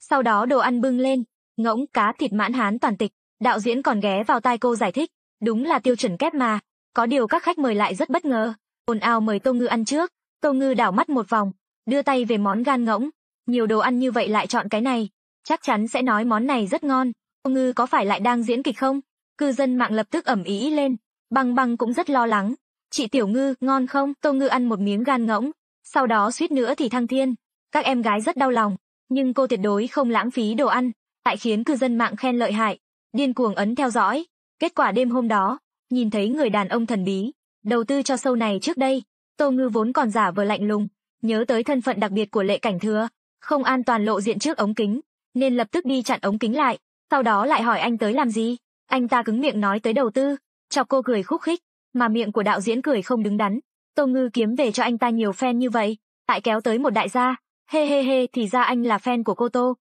Sau đó đồ ăn bưng lên, ngỗng cá thịt mãn hán toàn tịch, đạo diễn còn ghé vào tai cô giải thích, đúng là tiêu chuẩn kép mà, có điều các khách mời lại rất bất ngờ, ồn ào mời Tô Ngư ăn trước, Tô Ngư đảo mắt một vòng, đưa tay về món gan ngỗng, nhiều đồ ăn như vậy lại chọn cái này, chắc chắn sẽ nói món này rất ngon, Tô Ngư có phải lại đang diễn kịch không? Cư dân mạng lập tức ẩm ý lên, băng băng cũng rất lo lắng. Chị Tiểu Ngư, ngon không? Tô Ngư ăn một miếng gan ngỗng, sau đó suýt nữa thì thăng thiên. Các em gái rất đau lòng, nhưng cô tuyệt đối không lãng phí đồ ăn, tại khiến cư dân mạng khen lợi hại. Điên cuồng ấn theo dõi. Kết quả đêm hôm đó, nhìn thấy người đàn ông thần bí, đầu tư cho sâu này trước đây, Tô Ngư vốn còn giả vờ lạnh lùng, nhớ tới thân phận đặc biệt của lệ cảnh thừa, không an toàn lộ diện trước ống kính, nên lập tức đi chặn ống kính lại, sau đó lại hỏi anh tới làm gì. Anh ta cứng miệng nói tới đầu tư, chọc cô cười khúc khích, mà miệng của đạo diễn cười không đứng đắn, Tô Ngư kiếm về cho anh ta nhiều fan như vậy, tại kéo tới một đại gia, he he he thì ra anh là fan của cô Tô.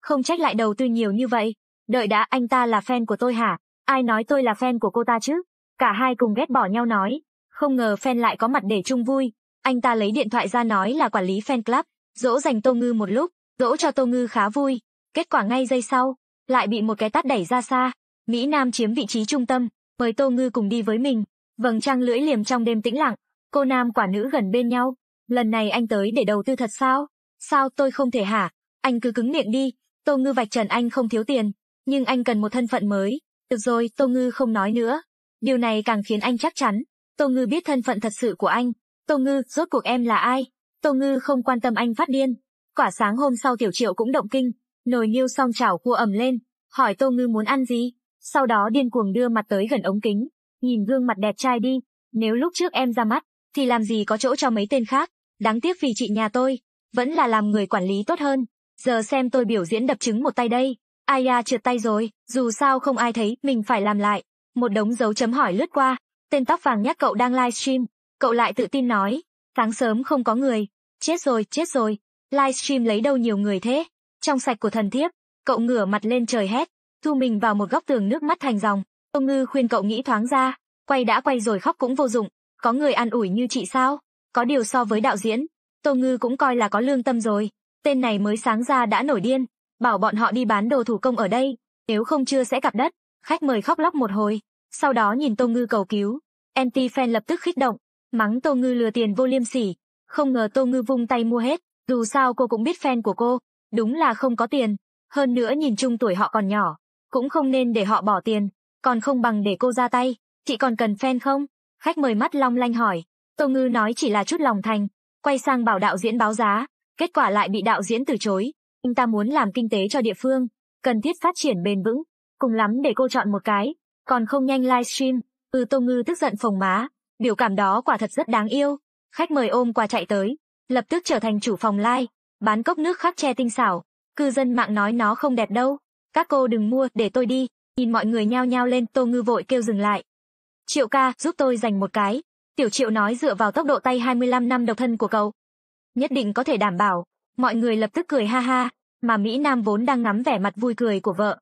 Không trách lại đầu tư nhiều như vậy, đợi đã anh ta là fan của tôi hả, ai nói tôi là fan của cô ta chứ? Cả hai cùng ghét bỏ nhau nói, không ngờ fan lại có mặt để chung vui. Anh ta lấy điện thoại ra nói là quản lý fan club, dỗ dành Tô Ngư một lúc, dỗ cho Tô Ngư khá vui. Kết quả ngay giây sau, lại bị một cái tát đẩy ra xa. Mỹ Nam chiếm vị trí trung tâm, mời Tô Ngư cùng đi với mình. Vầng trăng lưỡi liềm trong đêm tĩnh lặng, Cô nam quả nữ gần bên nhau. Lần này anh tới để đầu tư thật sao? Sao tôi không thể hả? Anh cứ cứng miệng đi. Tô Ngư vạch trần anh không thiếu tiền, nhưng anh cần một thân phận mới. Được rồi, Tô Ngư không nói nữa. Điều này càng khiến anh chắc chắn. Tô Ngư biết thân phận thật sự của anh. Tô Ngư, rốt cuộc em là ai? Tô Ngư không quan tâm anh phát điên. Quả sáng hôm sau Tiểu Triệu cũng động kinh. Nồi niêu xong chảo cua ẩm lên. Hỏi Tô Ngư muốn ăn gì? Sau đó điên cuồng đưa mặt tới gần ống kính. Nhìn gương mặt đẹp trai đi. Nếu lúc trước em ra mắt, thì làm gì có chỗ cho mấy tên khác. Đáng tiếc vì chị nhà tôi, vẫn là làm người quản lý tốt hơn. Giờ xem tôi biểu diễn đập trứng một tay đây. Ai da trượt tay rồi, dù sao không ai thấy, mình phải làm lại. Một đống dấu chấm hỏi lướt qua, tên tóc vàng nhắc cậu đang livestream. Cậu lại tự tin nói, sáng sớm không có người. Chết rồi, chết rồi, livestream lấy đâu nhiều người thế. Trong sạch của thần thiếp, cậu ngửa mặt lên trời hét, thu mình vào một góc tường nước mắt thành dòng. Ông Ngư khuyên cậu nghĩ thoáng ra, quay đã quay rồi khóc cũng vô dụng. Có người an ủi như chị sao? Có điều so với đạo diễn, Tô Ngư cũng coi là có lương tâm rồi. Tên này mới sáng ra đã nổi điên, bảo bọn họ đi bán đồ thủ công ở đây, nếu không chưa sẽ gặp đất. Khách mời khóc lóc một hồi, sau đó nhìn Tô Ngư cầu cứu. Anti-fan lập tức khích động, mắng Tô Ngư lừa tiền vô liêm sỉ. Không ngờ Tô Ngư vung tay mua hết, dù sao cô cũng biết fan của cô, đúng là không có tiền. Hơn nữa nhìn chung tuổi họ còn nhỏ, cũng không nên để họ bỏ tiền, còn không bằng để cô ra tay. Chị còn cần fan không? Khách mời mắt long lanh hỏi, Tô Ngư nói chỉ là chút lòng thành, quay sang bảo đạo diễn báo giá, kết quả lại bị đạo diễn từ chối. Anh ta muốn làm kinh tế cho địa phương, cần thiết phát triển bền vững, cùng lắm để cô chọn một cái, còn không nhanh livestream. Ừ Tô Ngư tức giận phồng má, biểu cảm đó quả thật rất đáng yêu. Khách mời ôm quà chạy tới, lập tức trở thành chủ phòng live, bán cốc nước khắc che tinh xảo. Cư dân mạng nói nó không đẹp đâu, các cô đừng mua để tôi đi. Nhìn mọi người nhao nhao lên Tô Ngư vội kêu dừng lại, Triệu ca, giúp tôi giành một cái. Tiểu triệu nói dựa vào tốc độ tay 25 năm độc thân của cậu. Nhất định có thể đảm bảo. Mọi người lập tức cười ha ha, mà Mỹ Nam vốn đang ngắm vẻ mặt vui cười của vợ.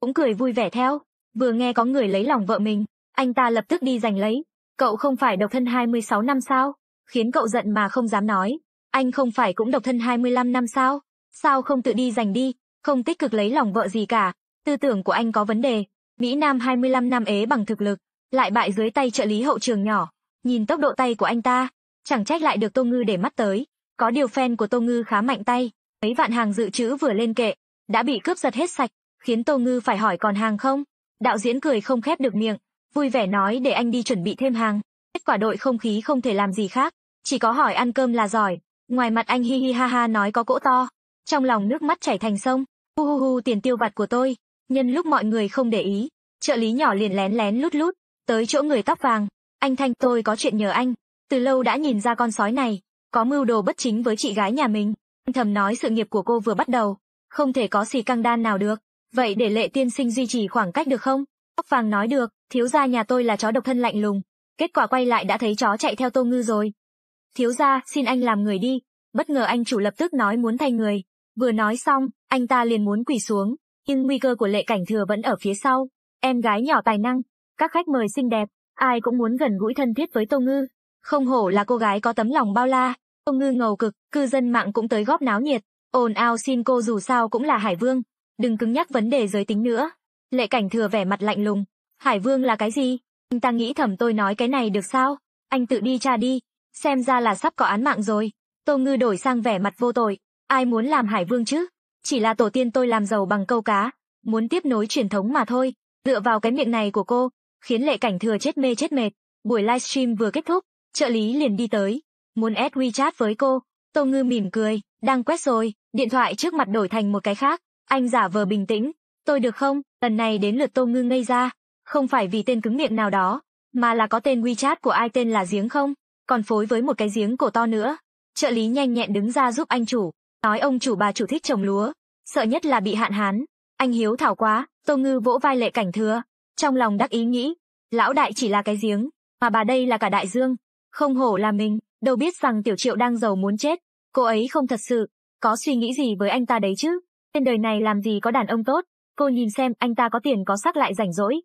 Cũng cười vui vẻ theo, vừa nghe có người lấy lòng vợ mình, anh ta lập tức đi giành lấy. Cậu không phải độc thân 26 năm sao? Khiến cậu giận mà không dám nói. Anh không phải cũng độc thân 25 năm sao? Sao không tự đi giành đi, không tích cực lấy lòng vợ gì cả? Tư tưởng của anh có vấn đề. Mỹ Nam 25 năm ế bằng thực lực, lại bại dưới tay trợ lý hậu trường nhỏ. Nhìn tốc độ tay của anh ta, chẳng trách lại được Tô Ngư để mắt tới. Có điều fan của Tô Ngư khá mạnh tay, mấy vạn hàng dự trữ vừa lên kệ, đã bị cướp giật hết sạch, khiến Tô Ngư phải hỏi còn hàng không. Đạo diễn cười không khép được miệng, vui vẻ nói để anh đi chuẩn bị thêm hàng. Kết quả đội không khí không thể làm gì khác, chỉ có hỏi ăn cơm là giỏi. Ngoài mặt anh hi hi ha ha nói có cỗ to, trong lòng nước mắt chảy thành sông. Hu hu hu tiền tiêu vặt của tôi. Nhân lúc mọi người không để ý, trợ lý nhỏ liền lén lén lút lút, Tới chỗ người tóc vàng, anh Thanh tôi có chuyện nhờ anh, từ lâu đã nhìn ra con sói này, có mưu đồ bất chính với chị gái nhà mình. thầm nói sự nghiệp của cô vừa bắt đầu, không thể có xì căng đan nào được, vậy để lệ tiên sinh duy trì khoảng cách được không? Tóc vàng nói được, thiếu gia nhà tôi là chó độc thân lạnh lùng, kết quả quay lại đã thấy chó chạy theo tô ngư rồi. Thiếu gia, xin anh làm người đi, bất ngờ anh chủ lập tức nói muốn thay người, vừa nói xong, anh ta liền muốn quỳ xuống, nhưng nguy cơ của lệ cảnh thừa vẫn ở phía sau, em gái nhỏ tài năng, các khách mời xinh đẹp, ai cũng muốn gần gũi thân thiết với Tô Ngư. Không hổ là cô gái có tấm lòng bao la. Tô Ngư ngầu cực, cư dân mạng cũng tới góp náo nhiệt. Ồn ào xin cô dù sao cũng là Hải Vương. Đừng cứng nhắc vấn đề giới tính nữa. Lệ cảnh thừa vẻ mặt lạnh lùng. Hải Vương là cái gì? Anh ta nghĩ thầm tôi nói cái này được sao? Anh tự đi tra đi. Xem ra là sắp có án mạng rồi. Tô Ngư đổi sang vẻ mặt vô tội. Ai muốn làm Hải Vương chứ? Chỉ là tổ tiên tôi làm giàu bằng câu cá. Muốn tiếp nối truyền thống mà thôi. Dựa vào cái miệng này của cô, khiến lệ cảnh thừa chết mê chết mệt. Buổi livestream vừa kết thúc, trợ lý liền đi tới, muốn add WeChat với cô. Tô Ngư mỉm cười, đang quét rồi, điện thoại trước mặt đổi thành một cái khác, anh giả vờ bình tĩnh, tôi được không, lần này đến lượt Tô Ngư ngây ra, không phải vì tên cứng miệng nào đó, mà là có tên WeChat của ai tên là giếng không, còn phối với một cái giếng cổ to nữa. Trợ lý nhanh nhẹn đứng ra giúp anh chủ, nói ông chủ bà chủ thích trồng lúa, sợ nhất là bị hạn hán. Anh hiếu thảo quá, Tô Ngư vỗ vai lệ cảnh thừa, trong lòng đắc ý nghĩ, lão đại chỉ là cái giếng, mà bà đây là cả đại dương. Không hổ là mình, đâu biết rằng tiểu triệu đang giàu muốn chết. Cô ấy không thật sự, có suy nghĩ gì với anh ta đấy chứ. tên đời này làm gì có đàn ông tốt, cô nhìn xem anh ta có tiền có sắc lại rảnh rỗi.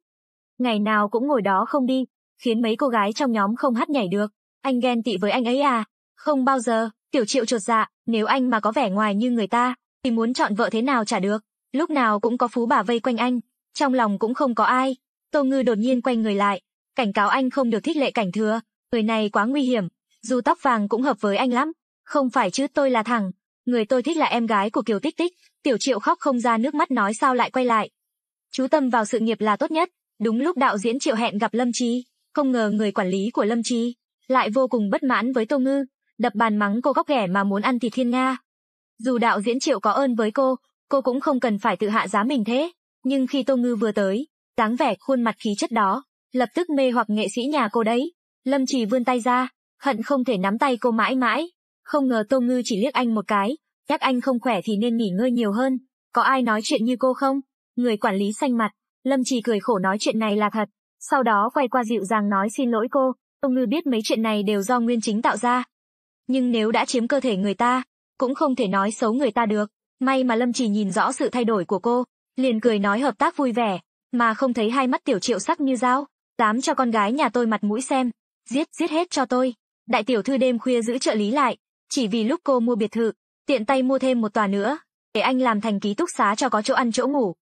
Ngày nào cũng ngồi đó không đi, khiến mấy cô gái trong nhóm không hát nhảy được. Anh ghen tị với anh ấy à? Không bao giờ, tiểu triệu chuột dạ, nếu anh mà có vẻ ngoài như người ta, thì muốn chọn vợ thế nào chả được. Lúc nào cũng có phú bà vây quanh anh, trong lòng cũng không có ai, Tô Ngư đột nhiên quay người lại, cảnh cáo anh không được thích lệ cảnh thừa, người này quá nguy hiểm, dù tóc vàng cũng hợp với anh lắm. Không phải chứ tôi là thằng, người tôi thích là em gái của Kiều Tích Tích, Tiểu Triệu khóc không ra nước mắt nói sao lại quay lại. Chú tâm vào sự nghiệp là tốt nhất, đúng lúc đạo diễn Triệu hẹn gặp Lâm Trí, không ngờ người quản lý của Lâm Trí lại vô cùng bất mãn với Tô Ngư, đập bàn mắng cô góc ghẻ mà muốn ăn thịt thiên nga. Dù đạo diễn Triệu có ơn với cô, cô cũng không cần phải tự hạ giá mình thế. Nhưng khi Tô Ngư vừa tới, dáng vẻ khuôn mặt khí chất đó, lập tức mê hoặc nghệ sĩ nhà cô đấy. Lâm Trì vươn tay ra, hận không thể nắm tay cô mãi mãi. Không ngờ Tô Ngư chỉ liếc anh một cái, chắc anh không khỏe thì nên nghỉ ngơi nhiều hơn. Có ai nói chuyện như cô không? Người quản lý xanh mặt, Lâm Trì cười khổ nói chuyện này là thật. Sau đó quay qua dịu dàng nói xin lỗi cô, Tô Ngư biết mấy chuyện này đều do nguyên chính tạo ra. Nhưng nếu đã chiếm cơ thể người ta, cũng không thể nói xấu người ta được. May mà Lâm Trì nhìn rõ sự thay đổi của cô, liền cười nói hợp tác vui vẻ, mà không thấy hai mắt tiểu triệu sắc như dao, dám cho con gái nhà tôi mặt mũi xem, giết giết hết cho tôi. Đại tiểu thư đêm khuya giữ trợ lý lại, chỉ vì lúc cô mua biệt thự, tiện tay mua thêm một tòa nữa, để anh làm thành ký túc xá cho có chỗ ăn chỗ ngủ.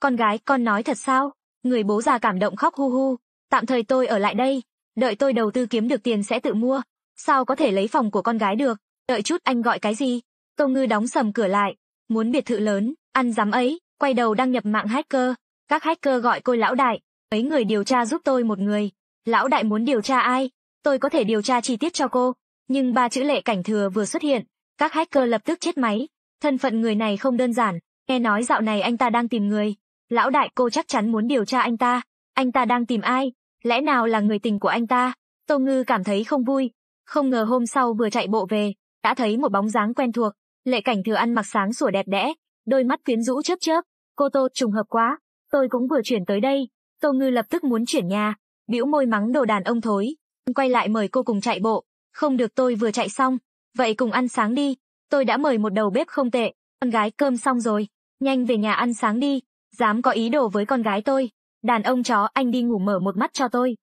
Con gái, con nói thật sao? Người bố già cảm động khóc hu hu, tạm thời tôi ở lại đây, đợi tôi đầu tư kiếm được tiền sẽ tự mua, sao có thể lấy phòng của con gái được, đợi chút anh gọi cái gì? Tô Ngư đóng sầm cửa lại, muốn biệt thự lớn, ăn dám ấy, quay đầu đăng nhập mạng hacker, các hacker gọi cô lão đại, mấy người điều tra giúp tôi một người. Lão đại muốn điều tra ai? Tôi có thể điều tra chi tiết cho cô, nhưng ba chữ lệ cảnh thừa vừa xuất hiện, các hacker lập tức chết máy. Thân phận người này không đơn giản, nghe nói dạo này anh ta đang tìm người. Lão đại cô chắc chắn muốn điều tra anh ta. Anh ta đang tìm ai? Lẽ nào là người tình của anh ta? Tô Ngư cảm thấy không vui. Không ngờ hôm sau vừa chạy bộ về, đã thấy một bóng dáng quen thuộc. Lệ cảnh thừa ăn mặc sáng sủa đẹp đẽ, đôi mắt quyến rũ chớp chớp, cô Tô trùng hợp quá, tôi cũng vừa chuyển tới đây, Tô Ngư lập tức muốn chuyển nhà, bĩu môi mắng đồ đàn ông thối, quay lại mời cô cùng chạy bộ, không được tôi vừa chạy xong, vậy cùng ăn sáng đi, tôi đã mời một đầu bếp không tệ, con gái cơm xong rồi, nhanh về nhà ăn sáng đi, dám có ý đồ với con gái tôi, đàn ông chó anh đi ngủ mở một mắt cho tôi.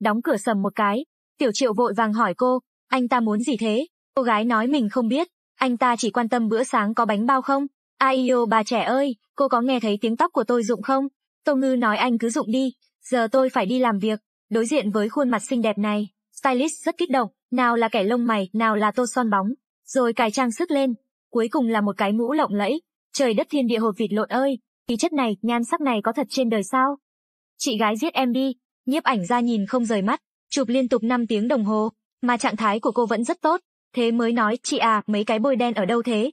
Đóng cửa sầm một cái, tiểu triệu vội vàng hỏi cô, anh ta muốn gì thế, cô gái nói mình không biết, anh ta chỉ quan tâm bữa sáng có bánh bao không, Aio bà trẻ ơi, cô có nghe thấy tiếng tóc của tôi rụng không? Tô Ngư nói anh cứ rụng đi, giờ tôi phải đi làm việc. Đối diện với khuôn mặt xinh đẹp này, stylist rất kích động, nào là kẻ lông mày, nào là tô son bóng, rồi cài trang sức lên, cuối cùng là một cái mũ lộng lẫy. Trời đất thiên địa hột vịt lộn ơi, khí chất này, nhan sắc này có thật trên đời sao? Chị gái giết em đi, nhiếp ảnh ra nhìn không rời mắt, chụp liên tục 5 tiếng đồng hồ, mà trạng thái của cô vẫn rất tốt, thế mới nói, chị à, mấy cái bôi đen ở đâu thế?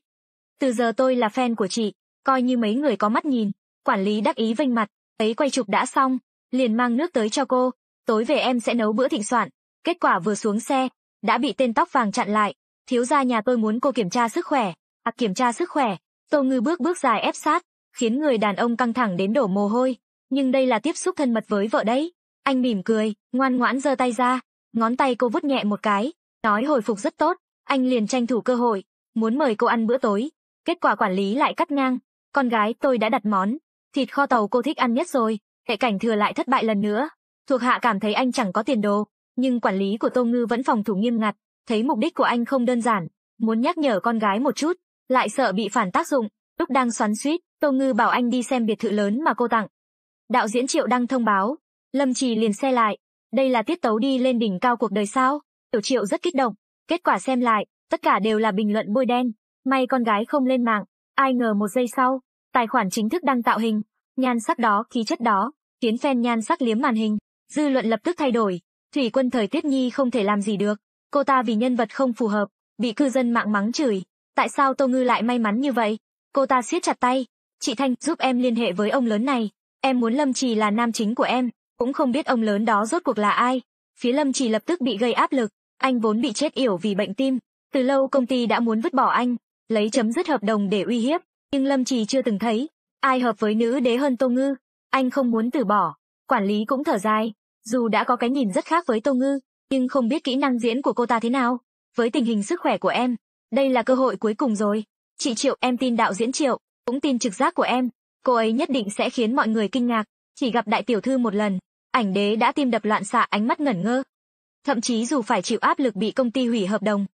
Từ giờ tôi là fan của chị, coi như mấy người có mắt nhìn. Quản lý đắc ý vênh mặt, ấy quay chụp đã xong, liền mang nước tới cho cô. Tối về em sẽ nấu bữa thịnh soạn. Kết quả vừa xuống xe, đã bị tên tóc vàng chặn lại. Thiếu gia nhà tôi muốn cô kiểm tra sức khỏe. À kiểm tra sức khỏe, Tô Ngư bước bước dài ép sát, khiến người đàn ông căng thẳng đến đổ mồ hôi. Nhưng đây là tiếp xúc thân mật với vợ đấy. Anh mỉm cười, ngoan ngoãn giơ tay ra, ngón tay cô vút nhẹ một cái, nói hồi phục rất tốt, anh liền tranh thủ cơ hội, muốn mời cô ăn bữa tối, Kết quả quản lý lại cắt ngang, con gái tôi đã đặt món, thịt kho tàu cô thích ăn nhất rồi, hệ cảnh thừa lại thất bại lần nữa. Thuộc hạ cảm thấy anh chẳng có tiền đồ, nhưng quản lý của Tô Ngư vẫn phòng thủ nghiêm ngặt, thấy mục đích của anh không đơn giản, muốn nhắc nhở con gái một chút, lại sợ bị phản tác dụng, lúc đang xoắn suýt, Tô Ngư bảo anh đi xem biệt thự lớn mà cô tặng. Đạo diễn Triệu Đăng thông báo, Lâm Trì liền xe lại, đây là tiết tấu đi lên đỉnh cao cuộc đời sao? Tiểu Triệu rất kích động, kết quả xem lại, tất cả đều là bình luận bôi đen, May con gái không lên mạng, ai ngờ một giây sau, tài khoản chính thức đăng tạo hình, nhan sắc đó khí chất đó, khiến fan nhan sắc liếm màn hình, dư luận lập tức thay đổi. Thủy quân thời tiết nhi không thể làm gì được, cô ta vì nhân vật không phù hợp, bị cư dân mạng mắng chửi. Tại sao Tô Ngư lại may mắn như vậy? Cô ta siết chặt tay. Chị Thanh, giúp em liên hệ với ông lớn này. Em muốn Lâm Trì là nam chính của em, cũng không biết ông lớn đó rốt cuộc là ai. Phía Lâm Trì lập tức bị gây áp lực, anh vốn bị chết yểu vì bệnh tim. Từ lâu công ty đã muốn vứt bỏ anh, lấy chấm dứt hợp đồng để uy hiếp, nhưng Lâm Trì chưa từng thấy, ai hợp với nữ đế hơn Tô Ngư, anh không muốn từ bỏ, quản lý cũng thở dài, dù đã có cái nhìn rất khác với Tô Ngư, nhưng không biết kỹ năng diễn của cô ta thế nào, với tình hình sức khỏe của em, đây là cơ hội cuối cùng rồi, chị Triệu em tin đạo diễn Triệu, cũng tin trực giác của em, cô ấy nhất định sẽ khiến mọi người kinh ngạc, chỉ gặp đại tiểu thư một lần, ảnh đế đã tim đập loạn xạ ánh mắt ngẩn ngơ. Thậm chí dù phải chịu áp lực bị công ty hủy hợp đồng,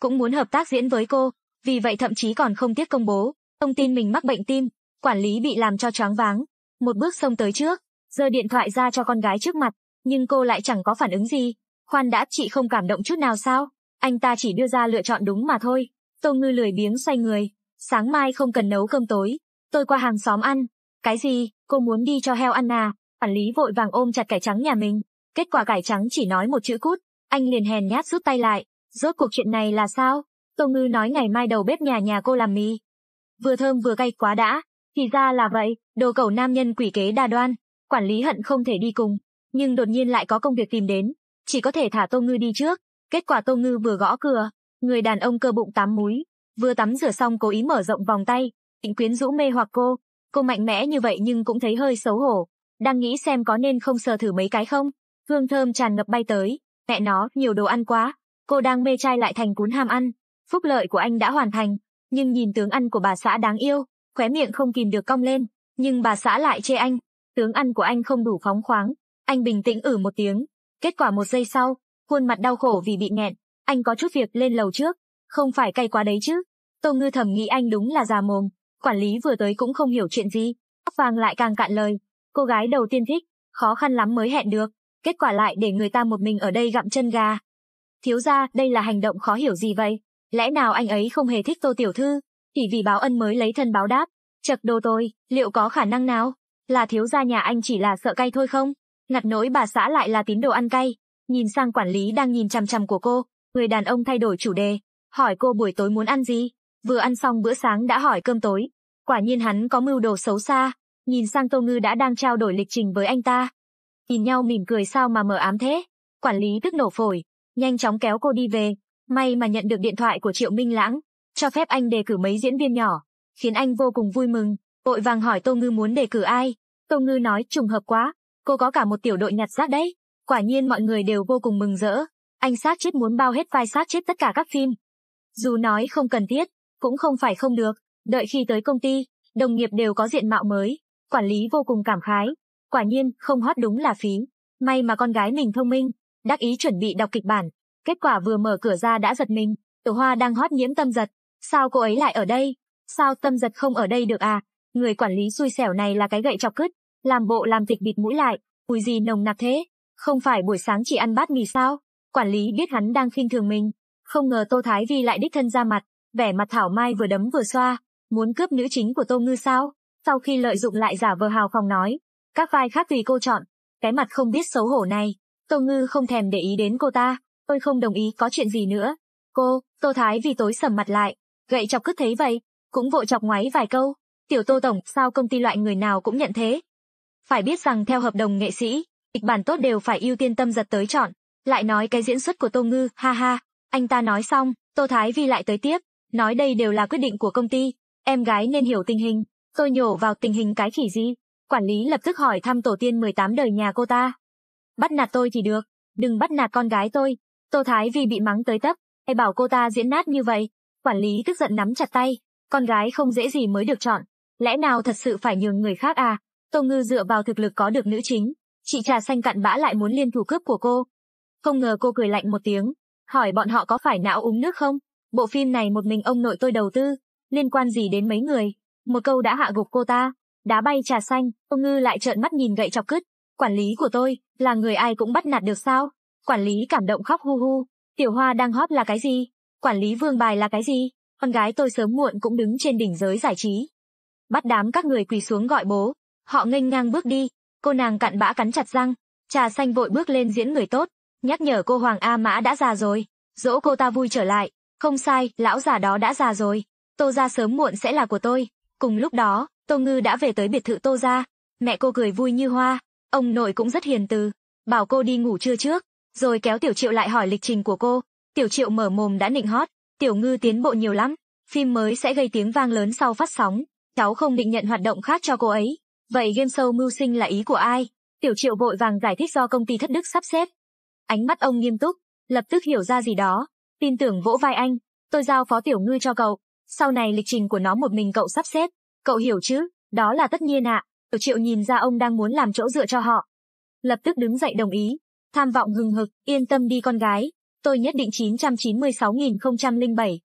cũng muốn hợp tác diễn với cô, vì vậy thậm chí còn không tiếc công bố thông tin mình mắc bệnh tim, quản lý bị làm cho choáng váng. Một bước xông tới trước, giơ điện thoại ra cho con gái trước mặt, nhưng cô lại chẳng có phản ứng gì. Khoan đã chị không cảm động chút nào sao? Anh ta chỉ đưa ra lựa chọn đúng mà thôi. Tô Ngư lười biếng xoay người, sáng mai không cần nấu cơm tối, tôi qua hàng xóm ăn. Cái gì, cô muốn đi cho heo ăn à? Quản lý vội vàng ôm chặt cải trắng nhà mình. Kết quả cải trắng chỉ nói một chữ cút, anh liền hèn nhát rút tay lại. Rốt cuộc chuyện này là sao? Tô Ngư nói ngày mai đầu bếp nhà nhà cô làm mì. Vừa thơm vừa cay quá đã. Thì ra là vậy, đồ cẩu nam nhân quỷ kế đa đoan. Quản lý hận không thể đi cùng, nhưng đột nhiên lại có công việc tìm đến. Chỉ có thể thả Tô Ngư đi trước. Kết quả Tô Ngư vừa gõ cửa, người đàn ông cơ bụng tám múi, vừa tắm rửa xong cố ý mở rộng vòng tay, định quyến rũ mê hoặc cô. Cô mạnh mẽ như vậy nhưng cũng thấy hơi xấu hổ, đang nghĩ xem có nên không sờ thử mấy cái không. Hương thơm tràn ngập bay tới, mẹ nó, nhiều đồ ăn quá. Cô đang mê trai lại thành cún ham ăn, Phúc lợi của anh đã hoàn thành, nhưng nhìn tướng ăn của bà xã đáng yêu, khóe miệng không kìm được cong lên, nhưng bà xã lại chê anh, tướng ăn của anh không đủ phóng khoáng. Anh bình tĩnh ử một tiếng, kết quả một giây sau, khuôn mặt đau khổ vì bị nghẹn, anh có chút việc lên lầu trước, không phải cay quá đấy chứ. Tô Ngư thầm nghĩ anh đúng là già mồm, quản lý vừa tới cũng không hiểu chuyện gì, tóc vàng lại càng cạn lời. Cô gái đầu tiên thích, khó khăn lắm mới hẹn được, kết quả lại để người ta một mình ở đây gặm chân gà. Thiếu ra, đây là hành động khó hiểu gì vậy? Lẽ nào anh ấy không hề thích Tô Tiểu Thư, chỉ vì báo ân mới lấy thân báo đáp? Chật đồ tôi, liệu có khả năng nào? Là thiếu gia nhà anh chỉ là sợ cay thôi không? Ngặt nỗi bà xã lại là tín đồ ăn cay. Nhìn sang quản lý đang nhìn chằm chằm của cô, người đàn ông thay đổi chủ đề, hỏi cô buổi tối muốn ăn gì. Vừa ăn xong bữa sáng đã hỏi cơm tối. Quả nhiên hắn có mưu đồ xấu xa, nhìn sang Tô Ngư đã đang trao đổi lịch trình với anh ta. Nhìn nhau mỉm cười sao mà mờ ám thế. Quản lý tức nổ phổi, nhanh chóng kéo cô đi về, May mà nhận được điện thoại của Triệu Minh Lãng, cho phép anh đề cử mấy diễn viên nhỏ, khiến anh vô cùng vui mừng, vội vàng hỏi Tô Ngư muốn đề cử ai. Tô Ngư nói trùng hợp quá, cô có cả một tiểu đội nhặt rác đấy. Quả nhiên mọi người đều vô cùng mừng rỡ, anh sát chết muốn bao hết vai sát chết tất cả các phim. Dù nói không cần thiết, cũng không phải không được, đợi khi tới công ty, đồng nghiệp đều có diện mạo mới, quản lý vô cùng cảm khái. Quả nhiên, không hót đúng là phí. May mà con gái mình thông minh, đắc ý chuẩn bị đọc kịch bản, Kết quả vừa mở cửa ra đã giật mình, Tiểu Hoa đang hót nhiễm tâm giật. Sao cô ấy lại ở đây? Sao tâm giật không ở đây được à? Người quản lý xui xẻo này là cái gậy chọc cứt, làm bộ làm tịch bịt mũi lại, mùi gì nồng nặc thế? Không phải buổi sáng chỉ ăn bát mì sao? Quản lý biết hắn đang khinh thường mình, không ngờ Tô Thái Vi lại đích thân ra mặt, vẻ mặt thảo mai vừa đấm vừa xoa, muốn cướp nữ chính của Tô Ngư sao? Sau khi lợi dụng lại giả vờ hào phòng nói, các vai khác tùy cô chọn, cái mặt không biết xấu hổ này, Tô Ngư không thèm để ý đến cô ta, tôi không đồng ý có chuyện gì nữa. Cô, Tô Thái vì tối sầm mặt lại, gậy chọc cứt thấy vậy, cũng vội chọc ngoáy vài câu. Tiểu Tô Tổng, sao công ty loại người nào cũng nhận thế? Phải biết rằng theo hợp đồng nghệ sĩ, kịch bản tốt đều phải ưu tiên tâm giật tới chọn. Lại nói cái diễn xuất của Tô Ngư, ha ha, anh ta nói xong, Tô Thái Vi lại tới tiếp, nói đây đều là quyết định của công ty, em gái nên hiểu tình hình. Tôi nhổ vào tình hình cái khỉ gì? Quản lý lập tức hỏi thăm tổ tiên 18 đời nhà cô ta. Bắt nạt tôi thì được, đừng bắt nạt con gái tôi, Tô Thái vì bị mắng tới tấp, hay bảo cô ta diễn nát như vậy, quản lý tức giận nắm chặt tay, con gái không dễ gì mới được chọn, lẽ nào thật sự phải nhường người khác à? Tô Ngư dựa vào thực lực có được nữ chính, chị trà xanh cặn bã lại muốn liên thủ cướp của cô. Không ngờ cô cười lạnh một tiếng, hỏi bọn họ có phải não uống nước không? Bộ phim này một mình ông nội tôi đầu tư, liên quan gì đến mấy người? Một câu đã hạ gục cô ta, đá bay trà xanh, Tô Ngư lại trợn mắt nhìn gậy chọc cứt. Quản lý của tôi, là người ai cũng bắt nạt được sao? Quản lý cảm động khóc hu hu, tiểu hoa đang hóp là cái gì? Quản lý vương bài là cái gì? Con gái tôi sớm muộn cũng đứng trên đỉnh giới giải trí. Bắt đám các người quỳ xuống gọi bố, họ nghênh ngang bước đi, cô nàng cặn bã cắn chặt răng, trà xanh vội bước lên diễn người tốt, nhắc nhở cô Hoàng A Mã đã già rồi, dỗ cô ta vui trở lại, không sai, lão già đó đã già rồi, tô ra sớm muộn sẽ là của tôi. Cùng lúc đó, Tô Ngư đã về tới biệt thự Tô ra, mẹ cô cười vui như hoa, ông nội cũng rất hiền từ, bảo cô đi ngủ trưa trước, rồi kéo Tiểu Triệu lại hỏi lịch trình của cô. Tiểu Triệu mở mồm đã nịnh hót, Tiểu Ngư tiến bộ nhiều lắm, phim mới sẽ gây tiếng vang lớn sau phát sóng, cháu không định nhận hoạt động khác cho cô ấy. Vậy game show mưu sinh là ý của ai? Tiểu Triệu vội vàng giải thích do công ty thất đức sắp xếp. Ánh mắt ông nghiêm túc, lập tức hiểu ra gì đó, tin tưởng vỗ vai anh, tôi giao phó Tiểu Ngư cho cậu, sau này lịch trình của nó một mình cậu sắp xếp, cậu hiểu chứ, đó là tất nhiên ạ. À. Tiểu Triệu nhìn ra ông đang muốn làm chỗ dựa cho họ. Lập tức đứng dậy đồng ý, tham vọng hừng hực, yên tâm đi con gái, tôi nhất định 996.007.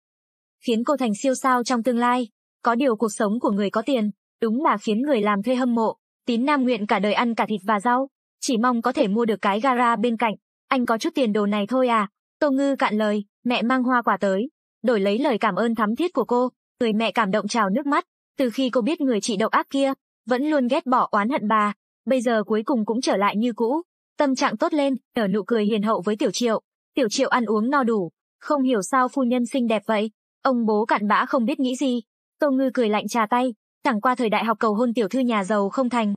Khiến cô thành siêu sao trong tương lai, có điều cuộc sống của người có tiền, đúng là khiến người làm thuê hâm mộ, tín nam nguyện cả đời ăn cả thịt và rau, chỉ mong có thể mua được cái gara bên cạnh, anh có chút tiền đồ này thôi à, Tô Ngư cạn lời, mẹ mang hoa quả tới, đổi lấy lời cảm ơn thắm thiết của cô, người mẹ cảm động trào nước mắt, từ khi cô biết người chị độc ác kia, vẫn luôn ghét bỏ oán hận bà, bây giờ cuối cùng cũng trở lại như cũ, Tâm trạng tốt lên, nở nụ cười hiền hậu với Tiểu Triệu. Tiểu Triệu ăn uống no đủ, không hiểu sao phu nhân xinh đẹp vậy. Ông bố cặn bã không biết nghĩ gì. Tô Ngư cười lạnh trà tay, chẳng qua thời đại học cầu hôn tiểu thư nhà giàu không thành.